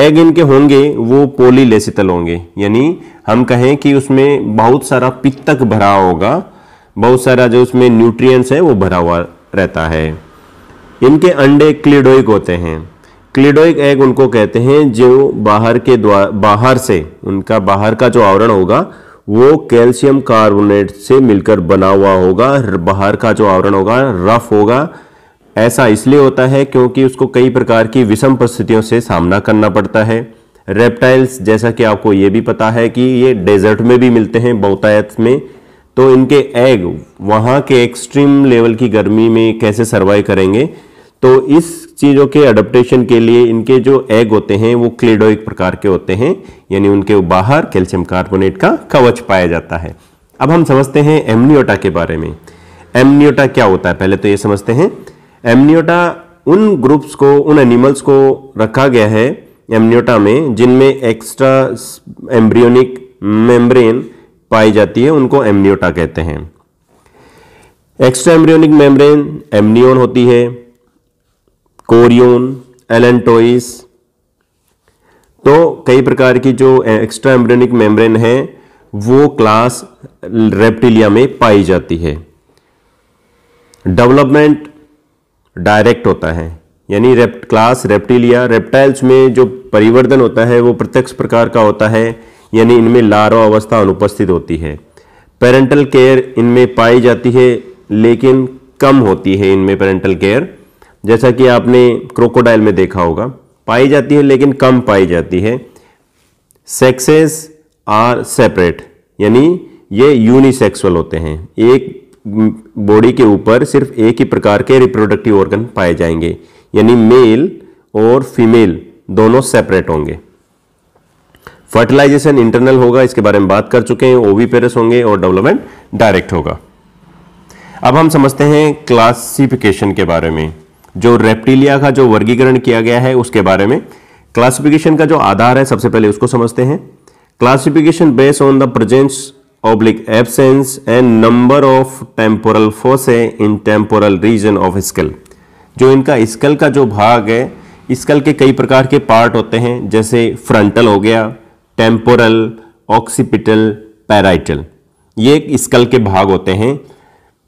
एग इनके होंगे वो पोलीलेसितल होंगे यानी हम कहें कि उसमें बहुत सारा पित्तक भरा होगा बहुत सारा जो उसमें न्यूट्रिएंट्स है वो भरा हुआ रहता है इनके अंडे क्लिडोइक होते हैं क्लिडोइक एग उनको कहते हैं जो बाहर के द्वार बाहर से उनका बाहर का जो आवरण होगा वो कैल्शियम कार्बोनेट से मिलकर बना हुआ होगा बाहर का जो आवरण होगा रफ होगा ऐसा इसलिए होता है क्योंकि उसको कई प्रकार की विषम परिस्थितियों से सामना करना पड़ता है रेप्टाइल्स जैसा कि आपको ये भी पता है कि ये डेजर्ट में भी मिलते हैं बहुतायत में तो इनके एग वहाँ के एक्सट्रीम लेवल की गर्मी में कैसे सर्वाइव करेंगे तो इस चीज़ों के अडोप्टेशन के लिए इनके जो एग होते हैं वो क्लेडोइक प्रकार के होते हैं यानी उनके बाहर कैल्शियम कार्बोनेट का कवच पाया जाता है अब हम समझते हैं एमनियोटा के बारे में एमनियोटा क्या होता है पहले तो ये समझते हैं एमनियोटा उन ग्रुप्स को उन एनिमल्स को रखा गया है एमनियोटा में जिनमें एक्स्ट्रा एम्ब्रियोनिक मेम्ब्रेन पाई जाती है उनको एमनियोटा कहते हैं एक्स्ट्रा एम्ब्रियोनिक मेम्ब्रेन एमनियोन होती है कोरियोन एलेंटोइस तो कई प्रकार की जो एक्स्ट्रा एम्ब्रेनिक मेम्ब्रेन है वो क्लास रेप्टिलिया में पाई जाती है डेवलपमेंट डायरेक्ट होता है यानी रेप्ट क्लास रेप्टिलिया रेप्टाइल्स में जो परिवर्तन होता है वो प्रत्यक्ष प्रकार का होता है यानी इनमें लारवा अवस्था अनुपस्थित होती है पेरेंटल केयर इनमें पाई जाती है लेकिन कम होती है इनमें पेरेंटल केयर जैसा कि आपने क्रोकोडाइल में देखा होगा पाई जाती है लेकिन कम पाई जाती है सेक्सेस आर सेपरेट यानी ये यूनिसेक्सुअल होते हैं एक बॉडी के ऊपर सिर्फ एक ही प्रकार के रिप्रोडक्टिव ऑर्गन पाए जाएंगे यानी मेल और फीमेल दोनों सेपरेट होंगे फर्टिलाइजेशन इंटरनल होगा इसके बारे में बात कर चुके हैं ओवी पेरस होंगे और डेवलपमेंट डायरेक्ट होगा अब हम समझते हैं क्लासिफिकेशन के बारे में जो रेप्टिलिया का जो वर्गीकरण किया गया है उसके बारे में क्लासिफिकेशन का जो आधार है सबसे पहले उसको समझते हैं classification based on the presence ऑब्लिक absence and number of temporal foci in temporal region of skull जो इनका स्कल का जो भाग है स्कल के कई प्रकार के पार्ट होते हैं जैसे फ्रंटल हो गया टेम्पोरल ऑक्सीपिटल पैराइटल ये स्कल के भाग होते हैं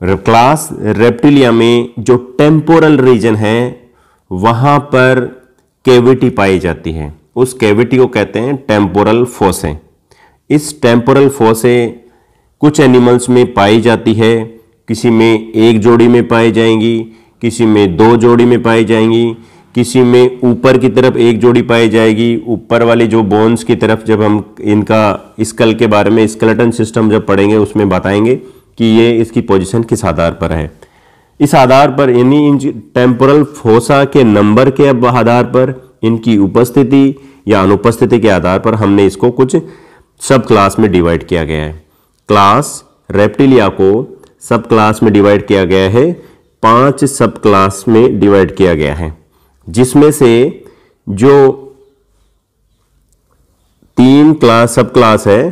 क्लास रेप्टिलिया में जो टेम्पोरल रीजन है वहां पर कैविटी पाई जाती है उस केविटी को कहते हैं टेम्पोरल फोसे इस टेम्पोरल फोसे कुछ एनिमल्स में पाई जाती है किसी में एक जोड़ी में पाई जाएंगी किसी में दो जोड़ी में पाई जाएंगी किसी में ऊपर की तरफ एक जोड़ी पाई जाएगी ऊपर वाली जो बोन्स की तरफ जब हम इनका स्कल के बारे में स्कलेटन सिस्टम जब पढ़ेंगे उसमें बताएंगे कि ये इसकी पोजीशन किस आधार पर है इस आधार पर यानी इन टेम्पोरल फोसा के नंबर के आधार पर इनकी उपस्थिति या अनुपस्थिति के आधार पर हमने इसको कुछ सब क्लास में डिवाइड किया गया है क्लास रेप्टिलिया को सब क्लास में डिवाइड किया गया है पांच सब क्लास में डिवाइड किया गया है जिसमें से जो तीन क्लास सब क्लास है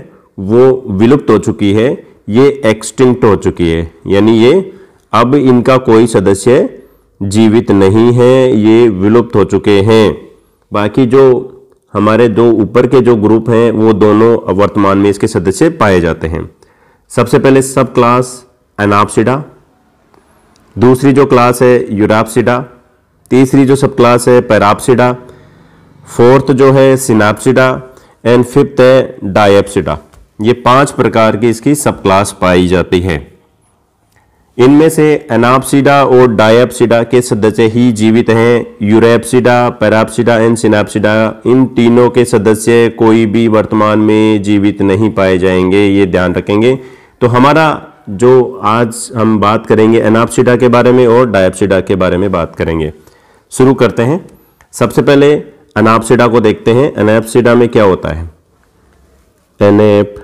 वो विलुप्त हो चुकी है ये एक्सटिंक्ट हो चुकी है यानी ये अब इनका कोई सदस्य जीवित नहीं है ये विलुप्त हो चुके हैं बाकी जो हमारे दो ऊपर के जो ग्रुप हैं वो दोनों वर्तमान में इसके सदस्य पाए जाते हैं सबसे पहले सब क्लास एनापसिडा दूसरी जो क्लास है यूरापसिडा तीसरी जो सब क्लास है पैरापसिडा फोर्थ जो है सिनापसिडा एंड फिफ्थ है डायप्सिडा ये पांच प्रकार की इसकी सब क्लास पाई जाती है इनमें से एनाप्सिडा और डायप्सिडा के सदस्य ही जीवित हैं यूरेप्सिडा पैराप्सिडा एंड सिनाप्सिडा इन तीनों के सदस्य कोई भी वर्तमान में जीवित नहीं पाए जाएंगे ये ध्यान रखेंगे तो हमारा जो आज हम बात करेंगे एनाप्सिडा के बारे में और डायप्सिडा के बारे में बात करेंगे शुरू करते हैं सबसे पहले अनापसिडा को देखते हैं एनापसीडा में क्या होता है एनेप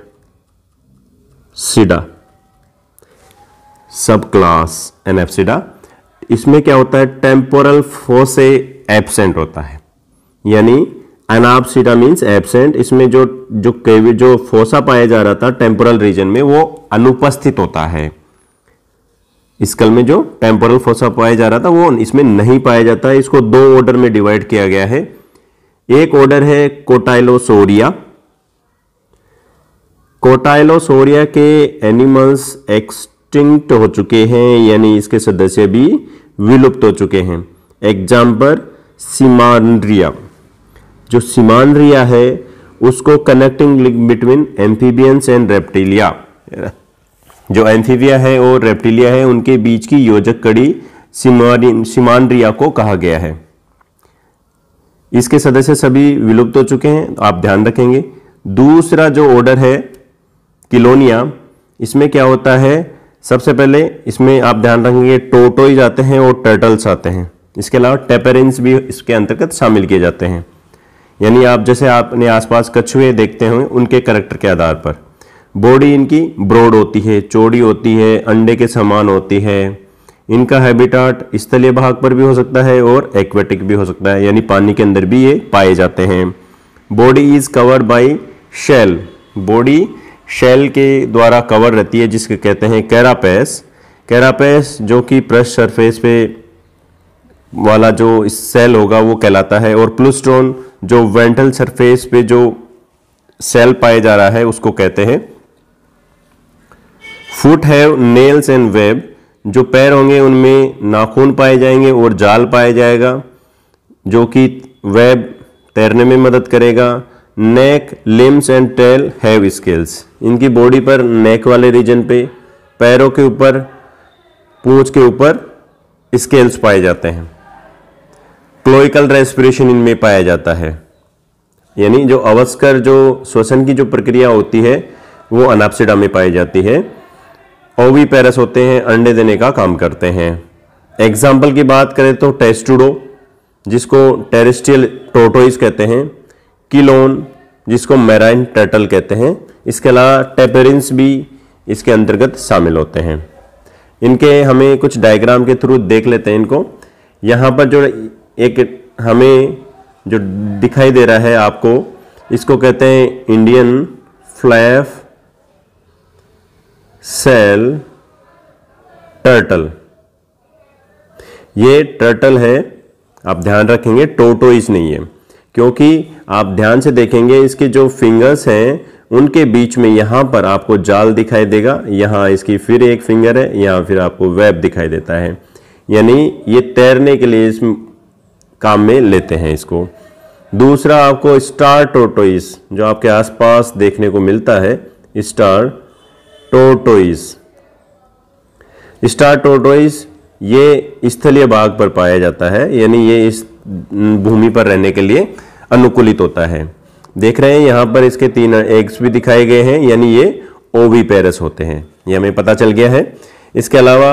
सीडा सब क्लास एनएफसीडा इसमें क्या होता है टेम्पोरल फोसे एबसेंट होता है यानी अनापसीडा मीन्स एबसेंट इसमें जो जो केवी जो फोसा पाया जा रहा था टेम्पोरल रीजन में वो अनुपस्थित होता है स्कल में जो टेम्पोरल फोसा पाया जा रहा था वो इसमें नहीं पाया जाता है इसको दो ऑर्डर में डिवाइड किया गया है एक ऑर्डर है कोटाइलोसोरिया कोटाइलोसोरिया के एनिमल्स एक्सटिंक्ट हो चुके हैं यानी इसके सदस्य भी विलुप्त हो चुके हैं एग्जाम्पल सीमांड्रिया जो सीमांड्रिया है उसको connecting link between amphibians and reptilia जो एम्फीबिया है और रेप्टिलिया है उनके बीच की योजक कड़ी सीमांड्रिया को कहा गया है इसके सदस्य सभी विलुप्त हो चुके हैं तो आप ध्यान रखेंगे दूसरा जो ऑर्डर है किलोनिया इसमें क्या होता है सबसे पहले इसमें आप ध्यान रखेंगे टोटोइज आते हैं और टर्टल्स आते हैं इसके अलावा टेपरेंस भी इसके अंतर्गत शामिल किए जाते हैं यानी आप जैसे आपने आसपास कछुए देखते हुए उनके करेक्टर के आधार पर बॉडी इनकी ब्रॉड होती है चौड़ी होती है अंडे के समान होती है इनका हैबिटाट स्थलीय भाग पर भी हो सकता है और एक्वेटिक भी हो सकता है यानी पानी के अंदर भी ये पाए जाते हैं body is covered by shell body shell के द्वारा कवर रहती है जिसके कहते हैं कैरापैस कैरापैस जो कि प्रश सरफेस पे वाला जो इस सेल होगा वो कहलाता है और प्लूस्ट्रॉन जो वेंटल सरफेस पे जो सेल पाया जा रहा है उसको कहते हैं foot have nails and web जो पैर होंगे उनमें नाखून पाए जाएंगे और जाल पाया जाएगा जो कि वेब तैरने में मदद करेगा neck limbs and tail have scales इनकी बॉडी पर नेक वाले रीजन पे पैरों के ऊपर पूंछ के ऊपर स्केल्स पाए जाते हैं क्लोइकल रेस्पिरेशन इनमें पाया जाता है यानी जो अवस्कर जो श्वसन की जो प्रक्रिया होती है वो अनापसिडा में पाई जाती है ओवी पैरस होते हैं अंडे देने का काम करते हैं एग्जाम्पल की बात करें तो टेस्टुडो जिसको टेरिस्टियल टोटोइस कहते हैं किलोन जिसको मैराइन टर्टल कहते हैं इसके अलावा टेपेरिंस भी इसके अंतर्गत शामिल होते हैं इनके हमें कुछ डायग्राम के थ्रू देख लेते हैं इनको यहाँ पर जो एक हमें जो दिखाई दे रहा है आपको इसको कहते हैं इंडियन फ्लैफ सेल टर्टल ये टर्टल है आप ध्यान रखेंगे टोटो इस नहीं है क्योंकि आप ध्यान से देखेंगे इसके जो फिंगर्स हैं उनके बीच में यहाँ पर आपको जाल दिखाई देगा यहाँ इसकी फिर एक फिंगर है यहाँ फिर आपको वेब दिखाई देता है यानी ये तैरने के लिए इस काम में लेते हैं इसको दूसरा आपको स्टार टोटोइस जो आपके आसपास देखने को मिलता है स्टार टोटोइस स्टार टोटोइस ये स्थलीय भाग पर पाया जाता है यानी ये इस भूमि पर रहने के लिए अनुकूलित होता है देख रहे हैं यहाँ पर इसके तीन एग्स भी दिखाए गए हैं यानी ये ओवी पेरस होते हैं ये हमें पता चल गया है इसके अलावा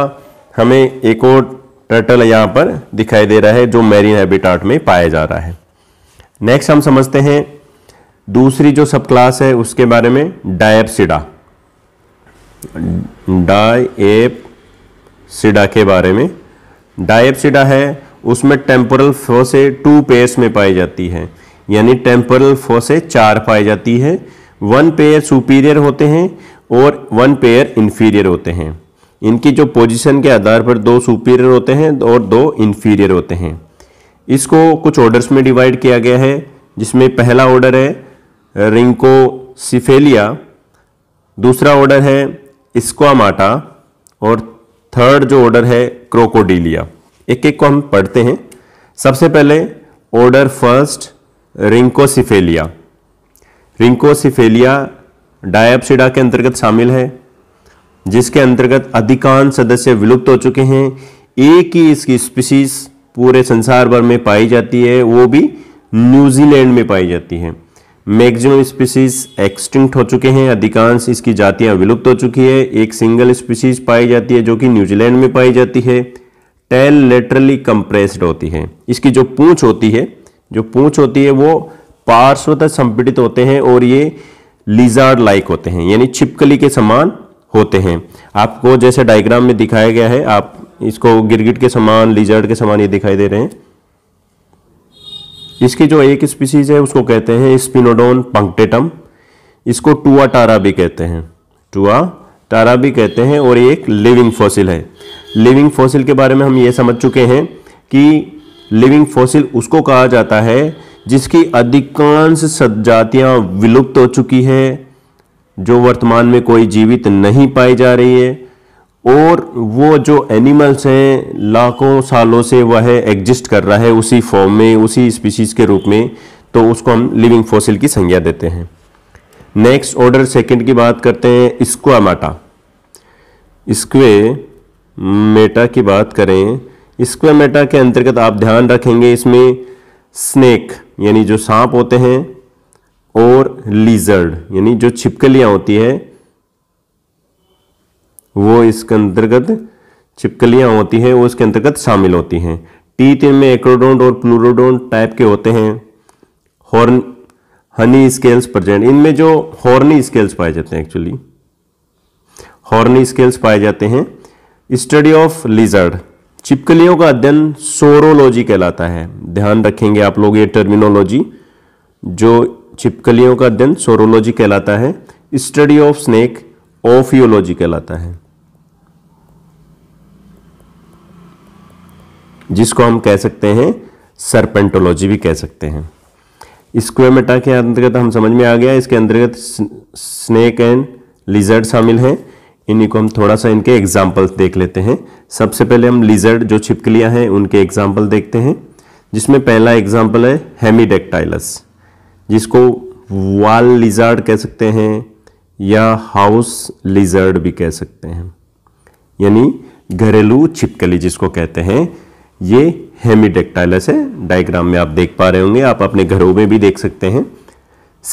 हमें एक और टर्टल यहाँ पर दिखाई दे रहा है जो मैरीन हैबिटाट में पाया जा रहा है नेक्स्ट हम समझते हैं दूसरी जो सब क्लास है उसके बारे में डायपसिडा डायएपसिडा के बारे में डायपसिडा है उसमें टेम्पोरल फोसे टू पेयर्स में पाई जाती है यानी टेम्पोरल फोसे चार पाई जाती है वन पेयर सुपीरियर होते हैं और वन पेयर इन्फीरियर होते हैं इनकी जो पोजीशन के आधार पर दो सुपीरियर होते हैं और दो इन्फीरियर होते हैं इसको कुछ ऑर्डर्स में डिवाइड किया गया है जिसमें पहला ऑर्डर है रिंको सिफेलिया दूसरा ऑर्डर है स्क्वामाटा और थर्ड जो ऑर्डर है क्रोकोडिलिया एक एक को हम पढ़ते हैं सबसे पहले ऑर्डर फर्स्ट रिंकोसिफेलिया रिंकोसिफेलिया डायप्सिडा के अंतर्गत शामिल है जिसके अंतर्गत अधिकांश सदस्य विलुप्त हो चुके हैं एक ही इसकी स्पीशीज पूरे संसार भर में पाई जाती है वो भी न्यूजीलैंड में पाई जाती है मैक्सिमम स्पीशीज एक्सटिंक्ट हो चुके हैं अधिकांश इसकी जातियां विलुप्त हो चुकी है एक सिंगल स्पीशीज पाई जाती है जो कि न्यूजीलैंड में पाई जाती है टेल लेटरली कंप्रेस्ड होती है इसकी जो पूंछ होती है जो पूंछ होती है वो पार्श्वतः संपीड़ित होते हैं और ये लिजार्ड लाइक होते हैं यानी छिपकली के समान होते हैं आपको जैसे डायग्राम में दिखाया गया है आप इसको गिरगिट के समान लिजार्ड के समान ये दिखाई दे रहे हैं इसकी जो एक स्पीसीज है उसको कहते हैं स्पिनोडोन पंक्टेटम इसको टुआटारा भी कहते हैं टुआ तारा भी कहते हैं और एक लिविंग फॉसिल है लिविंग फॉसिल के बारे में हम ये समझ चुके हैं कि लिविंग फॉसिल उसको कहा जाता है जिसकी अधिकांश सजातियाँ विलुप्त हो चुकी है जो वर्तमान में कोई जीवित नहीं पाई जा रही है और वो जो एनिमल्स हैं लाखों सालों से वह एग्जिस्ट कर रहा है उसी फॉर्म में उसी स्पीशीज़ के रूप में तो उसको हम लिविंग फॉसिल की संज्ञा देते हैं नेक्स्ट ऑर्डर सेकंड की बात करते हैं स्क्वा माटा स्क्वे मेटा की बात करें स्क्वे मेटा के अंतर्गत आप ध्यान रखेंगे इसमें स्नेक यानी जो सांप होते हैं और लीजर्ड यानी जो छिपकलियां होती है वो इसके अंतर्गत छिपकलियां होती हैं वो इसके अंतर्गत शामिल होती हैं टीथ में एक्रोडोंट और प्लूरोडोंट टाइप के होते हैं हॉर्न हनी स्केल्स प्रजेंट इनमें जो हॉर्नी स्केल्स पाए जाते हैं एक्चुअली हॉर्नी स्केल्स पाए जाते हैं स्टडी ऑफ लिजर्ड चिपकलियों का अध्ययन सोरोलॉजी कहलाता है ध्यान रखेंगे आप लोग ये टर्मिनोलॉजी जो चिपकलियों का अध्ययन सोरोलॉजी कहलाता है स्टडी ऑफ स्नेक ओफियोलॉजी कहलाता है जिसको हम कह सकते हैं सरपेंटोलॉजी भी कह सकते हैं स्क्वेमेटा मेटा के अंतर्गत हम समझ में आ गया इसके अंतर्गत स्नेक एंड लिजर्ड शामिल हैं इन्हीं को हम थोड़ा सा इनके एग्जाम्पल्स देख लेते हैं सबसे पहले हम लिजर्ड जो छिपकलियाँ हैं उनके एग्जाम्पल देखते हैं जिसमें पहला एग्जाम्पल है हेमीडेक्टाइलस जिसको वाल लिजर्ड कह सकते हैं या हाउस लिजर्ड भी कह सकते हैं यानी घरेलू छिपकली जिसको कहते हैं ये हेमीडेक्टाइलस है डायग्राम में आप देख पा रहे होंगे आप अपने घरों में भी देख सकते हैं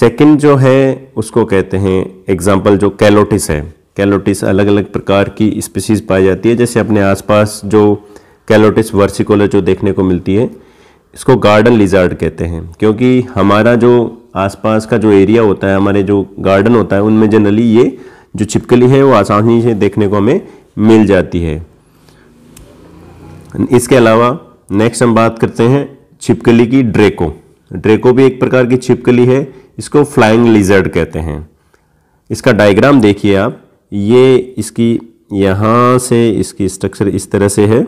सेकंड जो है उसको कहते हैं एग्जांपल जो कैलोटिस है कैलोटिस अलग अलग प्रकार की स्पीसीज पाई जाती है जैसे अपने आसपास जो कैलोटिस वर्सिकोला जो देखने को मिलती है इसको गार्डन लिजार्ड कहते हैं क्योंकि हमारा जो आसपास का जो एरिया होता है हमारे जो गार्डन होता है उनमें जनरली ये जो छिपकली है वो आसानी से देखने को हमें मिल जाती है इसके अलावा नेक्स्ट हम बात करते हैं छिपकली की ड्रेको ड्रेको भी एक प्रकार की छिपकली है इसको फ्लाइंग लिजर्ड कहते हैं इसका डायग्राम देखिए आप ये इसकी यहाँ से इसकी स्ट्रक्चर इस तरह से है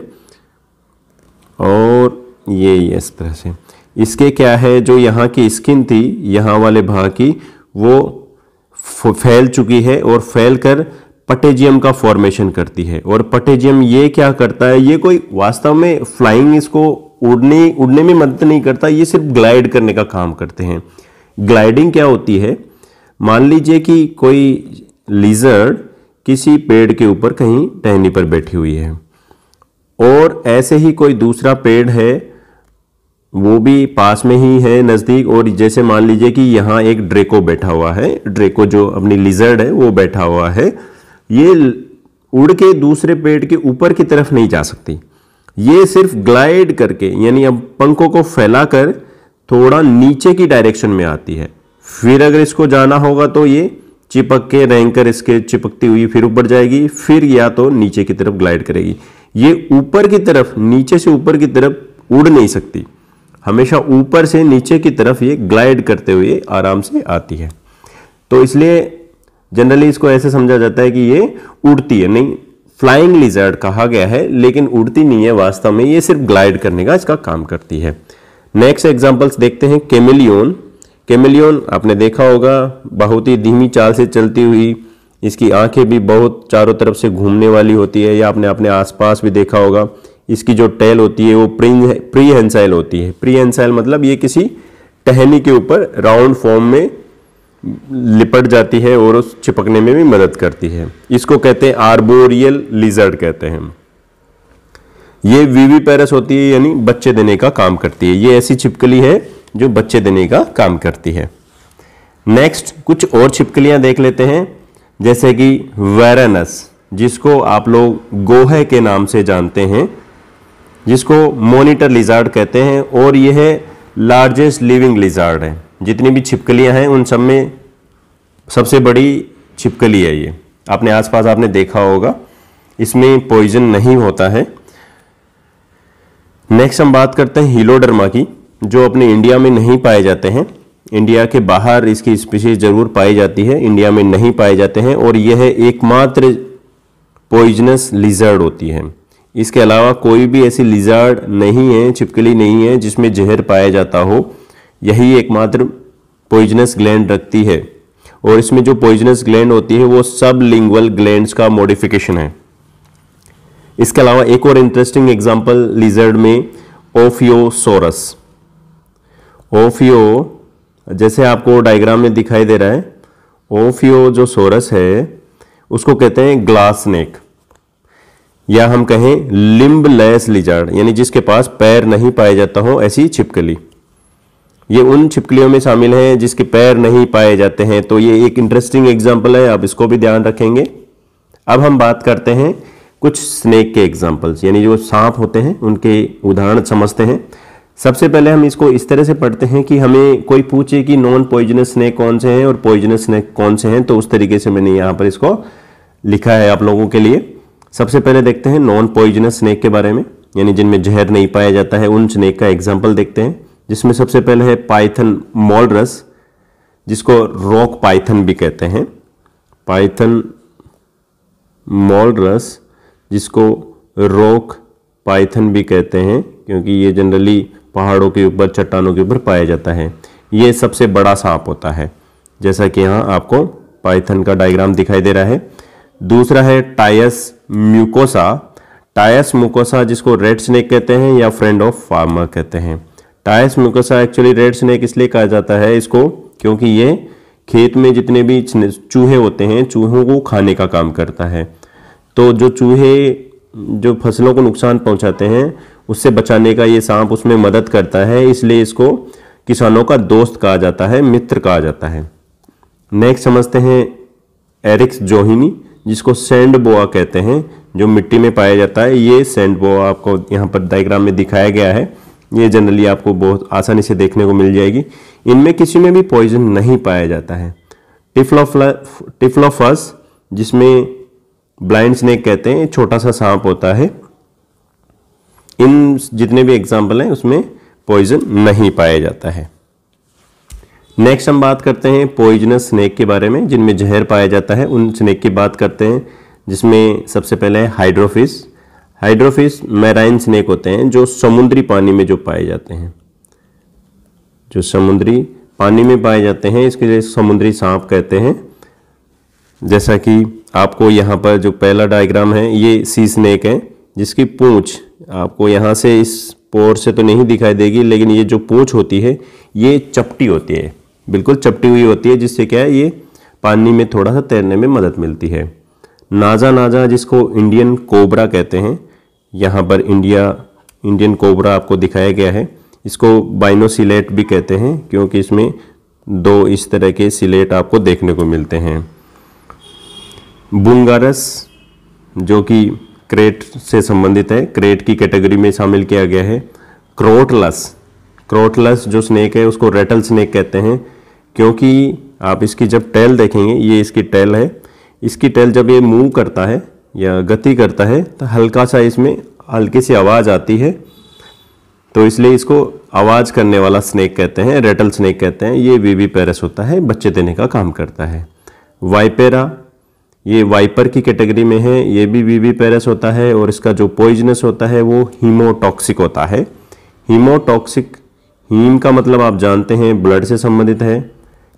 और ये इस तरह से इसके क्या है जो यहाँ की स्किन थी यहाँ वाले भाग की वो फैल चुकी है और फैल कर पटेजियम का फॉर्मेशन करती है और पटेजियम ये क्या करता है ये कोई वास्तव में फ्लाइंग इसको उड़ने उड़ने में मदद नहीं करता ये सिर्फ ग्लाइड करने का काम करते हैं ग्लाइडिंग क्या होती है मान लीजिए कि कोई लीजर्ड किसी पेड़ के ऊपर कहीं टहनी पर बैठी हुई है और ऐसे ही कोई दूसरा पेड़ है वो भी पास में ही है नज़दीक और जैसे मान लीजिए कि यहाँ एक ड्रेको बैठा हुआ है ड्रेको जो अपनी लिजर्ड है वो बैठा हुआ है ये उड़ के दूसरे पेड़ के ऊपर की तरफ नहीं जा सकती ये सिर्फ ग्लाइड करके यानी अब पंखों को फैलाकर थोड़ा नीचे की डायरेक्शन में आती है फिर अगर इसको जाना होगा तो ये चिपक के रैंकर इसके चिपकती हुई फिर ऊपर जाएगी फिर या तो नीचे की तरफ ग्लाइड करेगी ये ऊपर की तरफ नीचे से ऊपर की तरफ उड़ नहीं सकती हमेशा ऊपर से नीचे की तरफ ये ग्लाइड करते हुए आराम से आती है तो इसलिए जनरली इसको ऐसे समझा जाता है कि ये उड़ती है नहीं फ्लाइंग लिजर्ड कहा गया है लेकिन उड़ती नहीं है वास्तव में ये सिर्फ ग्लाइड करने का इसका काम करती है नेक्स्ट एग्जाम्पल्स देखते हैं केमिलियोन केमिलियोन आपने देखा होगा बहुत ही धीमी चाल से चलती हुई इसकी आंखें भी बहुत चारों तरफ से घूमने वाली होती है या आपने अपने आसपास भी देखा होगा इसकी जो टेल होती है वो प्री हेंसाइल होती है हेंसाइल मतलब ये किसी टहनी के ऊपर राउंड फॉर्म में लिपट जाती है और उस चिपकने में भी मदद करती है इसको कहते हैं आर्बोरियल लिजर्ड कहते हैं ये वीवी पैरस होती है यानी बच्चे देने का काम करती है ये ऐसी छिपकली है जो बच्चे देने का काम करती है नेक्स्ट कुछ और छिपकलियां देख लेते हैं जैसे कि वैरनस जिसको आप लोग गोहे के नाम से जानते हैं जिसको मोनिटर लिजार्ड कहते हैं और यह लार्जेस्ट लिविंग लिजार्ड है जितनी भी छिपकलियाँ हैं उन सब में सबसे बड़ी छिपकली है ये आपने आसपास आपने देखा होगा इसमें पॉइजन नहीं होता है नेक्स्ट हम बात करते हैं हीलोडर्मा की जो अपने इंडिया में नहीं पाए जाते हैं इंडिया के बाहर इसकी स्पीशीज जरूर पाई जाती है इंडिया में नहीं पाए जाते हैं और यह है एकमात्र पॉइजनस लिजर्ड होती है इसके अलावा कोई भी ऐसी लिजर्ड नहीं है छिपकली नहीं है जिसमें जहर पाया जाता हो यही एकमात्र पॉइजनस ग्लैंड रखती है और इसमें जो पॉइजनस ग्लैंड होती है वो सब लिंगुअल ग्लैंड का मॉडिफिकेशन है इसके अलावा एक और इंटरेस्टिंग एग्जाम्पल लिजर्ड में ओफियोसोरस ओफियो जैसे आपको डायग्राम में दिखाई दे रहा है ओफियो जो सोरस है उसको कहते हैं ग्लास नेक या हम कहें लिम्ब लेस लिजार्ड यानी जिसके पास पैर नहीं पाया जाता हो ऐसी छिपकली ये उन छिपकलियों में शामिल हैं जिसके पैर नहीं पाए जाते हैं तो ये एक इंटरेस्टिंग एग्जाम्पल है आप इसको भी ध्यान रखेंगे अब हम बात करते हैं कुछ स्नेक के एग्जाम्पल्स यानी जो सांप होते हैं उनके उदाहरण समझते हैं सबसे पहले हम इसको इस तरह से पढ़ते हैं कि हमें कोई पूछे कि नॉन पॉइजनस स्नैक कौन से हैं और पॉइजनस स्नैक कौन से हैं तो उस तरीके से मैंने यहाँ पर इसको लिखा है आप लोगों के लिए सबसे पहले देखते हैं नॉन पॉइजनस स्नेक के बारे में यानी जिनमें जहर नहीं पाया जाता है उन स्नेक का एग्जाम्पल देखते हैं जिसमें सबसे पहले है पाइथन मॉलरस जिसको रॉक पाइथन भी कहते हैं पाइथन मॉलरस जिसको रॉक पाइथन भी कहते हैं क्योंकि ये जनरली पहाड़ों के ऊपर चट्टानों के ऊपर पाया जाता है ये सबसे बड़ा सांप होता है जैसा कि यहाँ आपको पाइथन का डायग्राम दिखाई दे रहा है दूसरा है टायस म्यूकोसा टायस म्यूकोसा जिसको रेड स्नेक कहते हैं या फ्रेंड ऑफ फार्मर कहते हैं ptyas mucosa actually red snake इसलिए कहा जाता है इसको क्योंकि ये खेत में जितने भी चूहे होते हैं चूहों को खाने का काम करता है तो जो चूहे जो फसलों को नुकसान पहुंचाते हैं उससे बचाने का ये सांप उसमें मदद करता है इसलिए इसको किसानों का दोस्त कहा जाता है मित्र कहा जाता है नेक्स्ट समझते हैं एरिक्स जोहिनी जिसको सेंड बोआ कहते हैं जो मिट्टी में पाया जाता है ये सेंड बोआ आपको यहाँ पर डायग्राम में दिखाया गया है ये जनरली आपको बहुत आसानी से देखने को मिल जाएगी इनमें किसी में भी पॉइजन नहीं पाया जाता है टिफ्लोफ्ला टिफ्लोफस जिसमें ब्लाइंड स्नेक कहते हैं छोटा सा सांप होता है इन जितने भी एग्जाम्पल हैं उसमें पॉइजन नहीं पाया जाता है नेक्स्ट हम बात करते हैं पॉइजनस स्नेक के बारे में जिनमें जहर पाया जाता है उन स्नेक की बात करते हैं जिसमें सबसे पहले है हाइड्रोफिस हाइड्रोफिश मैराइन स्नेक होते हैं जो समुद्री पानी में जो पाए जाते हैं जो समुद्री पानी में पाए जाते हैं इसके लिए समुद्री सांप कहते हैं जैसा कि आपको यहाँ पर जो पहला डायग्राम है ये सी स्नेक है जिसकी पूंछ आपको यहाँ से इस पोर से तो नहीं दिखाई देगी लेकिन ये जो पूंछ होती है ये चपटी होती है बिल्कुल चपटी हुई होती है जिससे क्या है ये पानी में थोड़ा सा तैरने में मदद मिलती है नाजा नाजा जिसको इंडियन कोबरा कहते हैं यहाँ पर इंडिया इंडियन कोबरा आपको दिखाया गया है इसको बाइनोसिलेट भी कहते हैं क्योंकि इसमें दो इस तरह के सिलेट आपको देखने को मिलते हैं बुंगारस जो कि क्रेट से संबंधित है क्रेट की कैटेगरी में शामिल किया गया है क्रोटलस क्रोटलस जो स्नेक है उसको रेटल स्नेक कहते हैं क्योंकि आप इसकी जब टेल देखेंगे ये इसकी टेल है इसकी टेल जब ये मूव करता है या गति करता है तो हल्का सा इसमें हल्की सी आवाज़ आती है तो इसलिए इसको आवाज़ करने वाला स्नैक कहते हैं रेटल स्नैक कहते हैं ये वीवी पेरस होता है बच्चे देने का काम करता है वाइपेरा ये वाइपर की कैटेगरी में है ये भी वीवी पेरस होता है और इसका जो पॉइजनस होता है वो हीमोटॉक्सिक होता है हीमोटॉक्सिक हीम का मतलब आप जानते हैं ब्लड से संबंधित है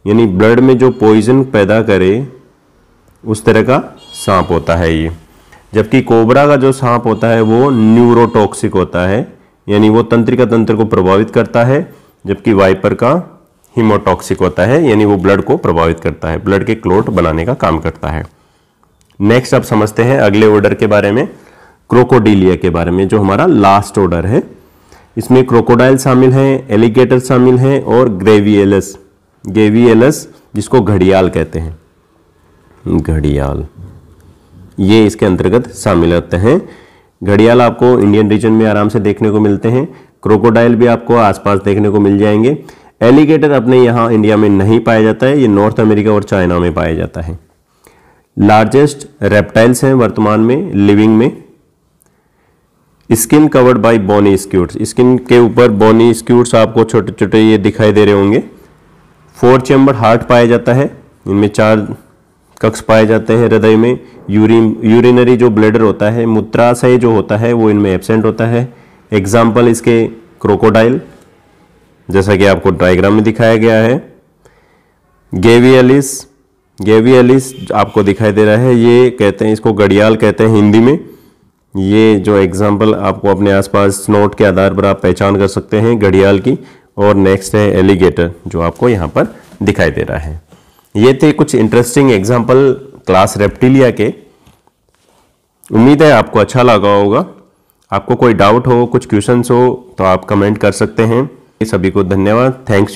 यानी ब्लड में जो पॉइजन पैदा करे उस तरह का सांप होता है ये जबकि कोबरा का जो सांप होता है वो न्यूरोटॉक्सिक होता है यानी वो तंत्रिका तंत्र को प्रभावित करता है जबकि वाइपर का हीमोटॉक्सिक होता है यानी वो ब्लड को प्रभावित करता है ब्लड के क्लोट बनाने का काम करता है नेक्स्ट आप समझते हैं अगले ऑर्डर के बारे में क्रोकोडिलिया के बारे में जो हमारा लास्ट ऑर्डर है इसमें क्रोकोडाइल शामिल हैं एलिगेटर शामिल हैं और ग्रेवियलस ग्रेवियलस जिसको घड़ियाल कहते हैं घड़ियाल ये इसके अंतर्गत शामिल होते हैं घड़ियाल आपको इंडियन रीजन में आराम से देखने को मिलते हैं क्रोकोडाइल भी आपको आसपास देखने को मिल जाएंगे एलिगेटर अपने यहाँ इंडिया में नहीं पाया जाता है ये नॉर्थ अमेरिका और चाइना में पाया जाता है लार्जेस्ट रेप्टाइल्स हैं वर्तमान में लिविंग में skin covered by bony scutes skin के ऊपर बोनी स्क्यूट्स आपको छोटे छोटे ये दिखाई दे रहे होंगे फोर चैम्बर हार्ट पाया जाता है इनमें चार कक्ष पाए जाते हैं हृदय में यूरिन यूरिनरी जो ब्लेडर होता है मूत्राशय जो होता है वो इनमें एबसेंट होता है एग्जाम्पल इसके क्रोकोडाइल जैसा कि आपको डायग्राम में दिखाया गया है गेवियलिस गेवियलिस आपको दिखाई दे रहा है ये कहते हैं इसको गड़ियाल कहते हैं हिंदी में ये जो एग्जाम्पल आपको अपने आसपास नोट के आधार पर आप पहचान कर सकते हैं घड़ियाल की और नेक्स्ट है एलिगेटर जो आपको यहाँ पर दिखाई दे रहा है ये थे कुछ इंटरेस्टिंग एग्जाम्पल क्लास रेप्टिलिया के उम्मीद है आपको अच्छा लगा होगा आपको कोई डाउट हो कुछ क्वेश्चन हो तो आप कमेंट कर सकते हैं सभी को धन्यवाद थैंक्स यू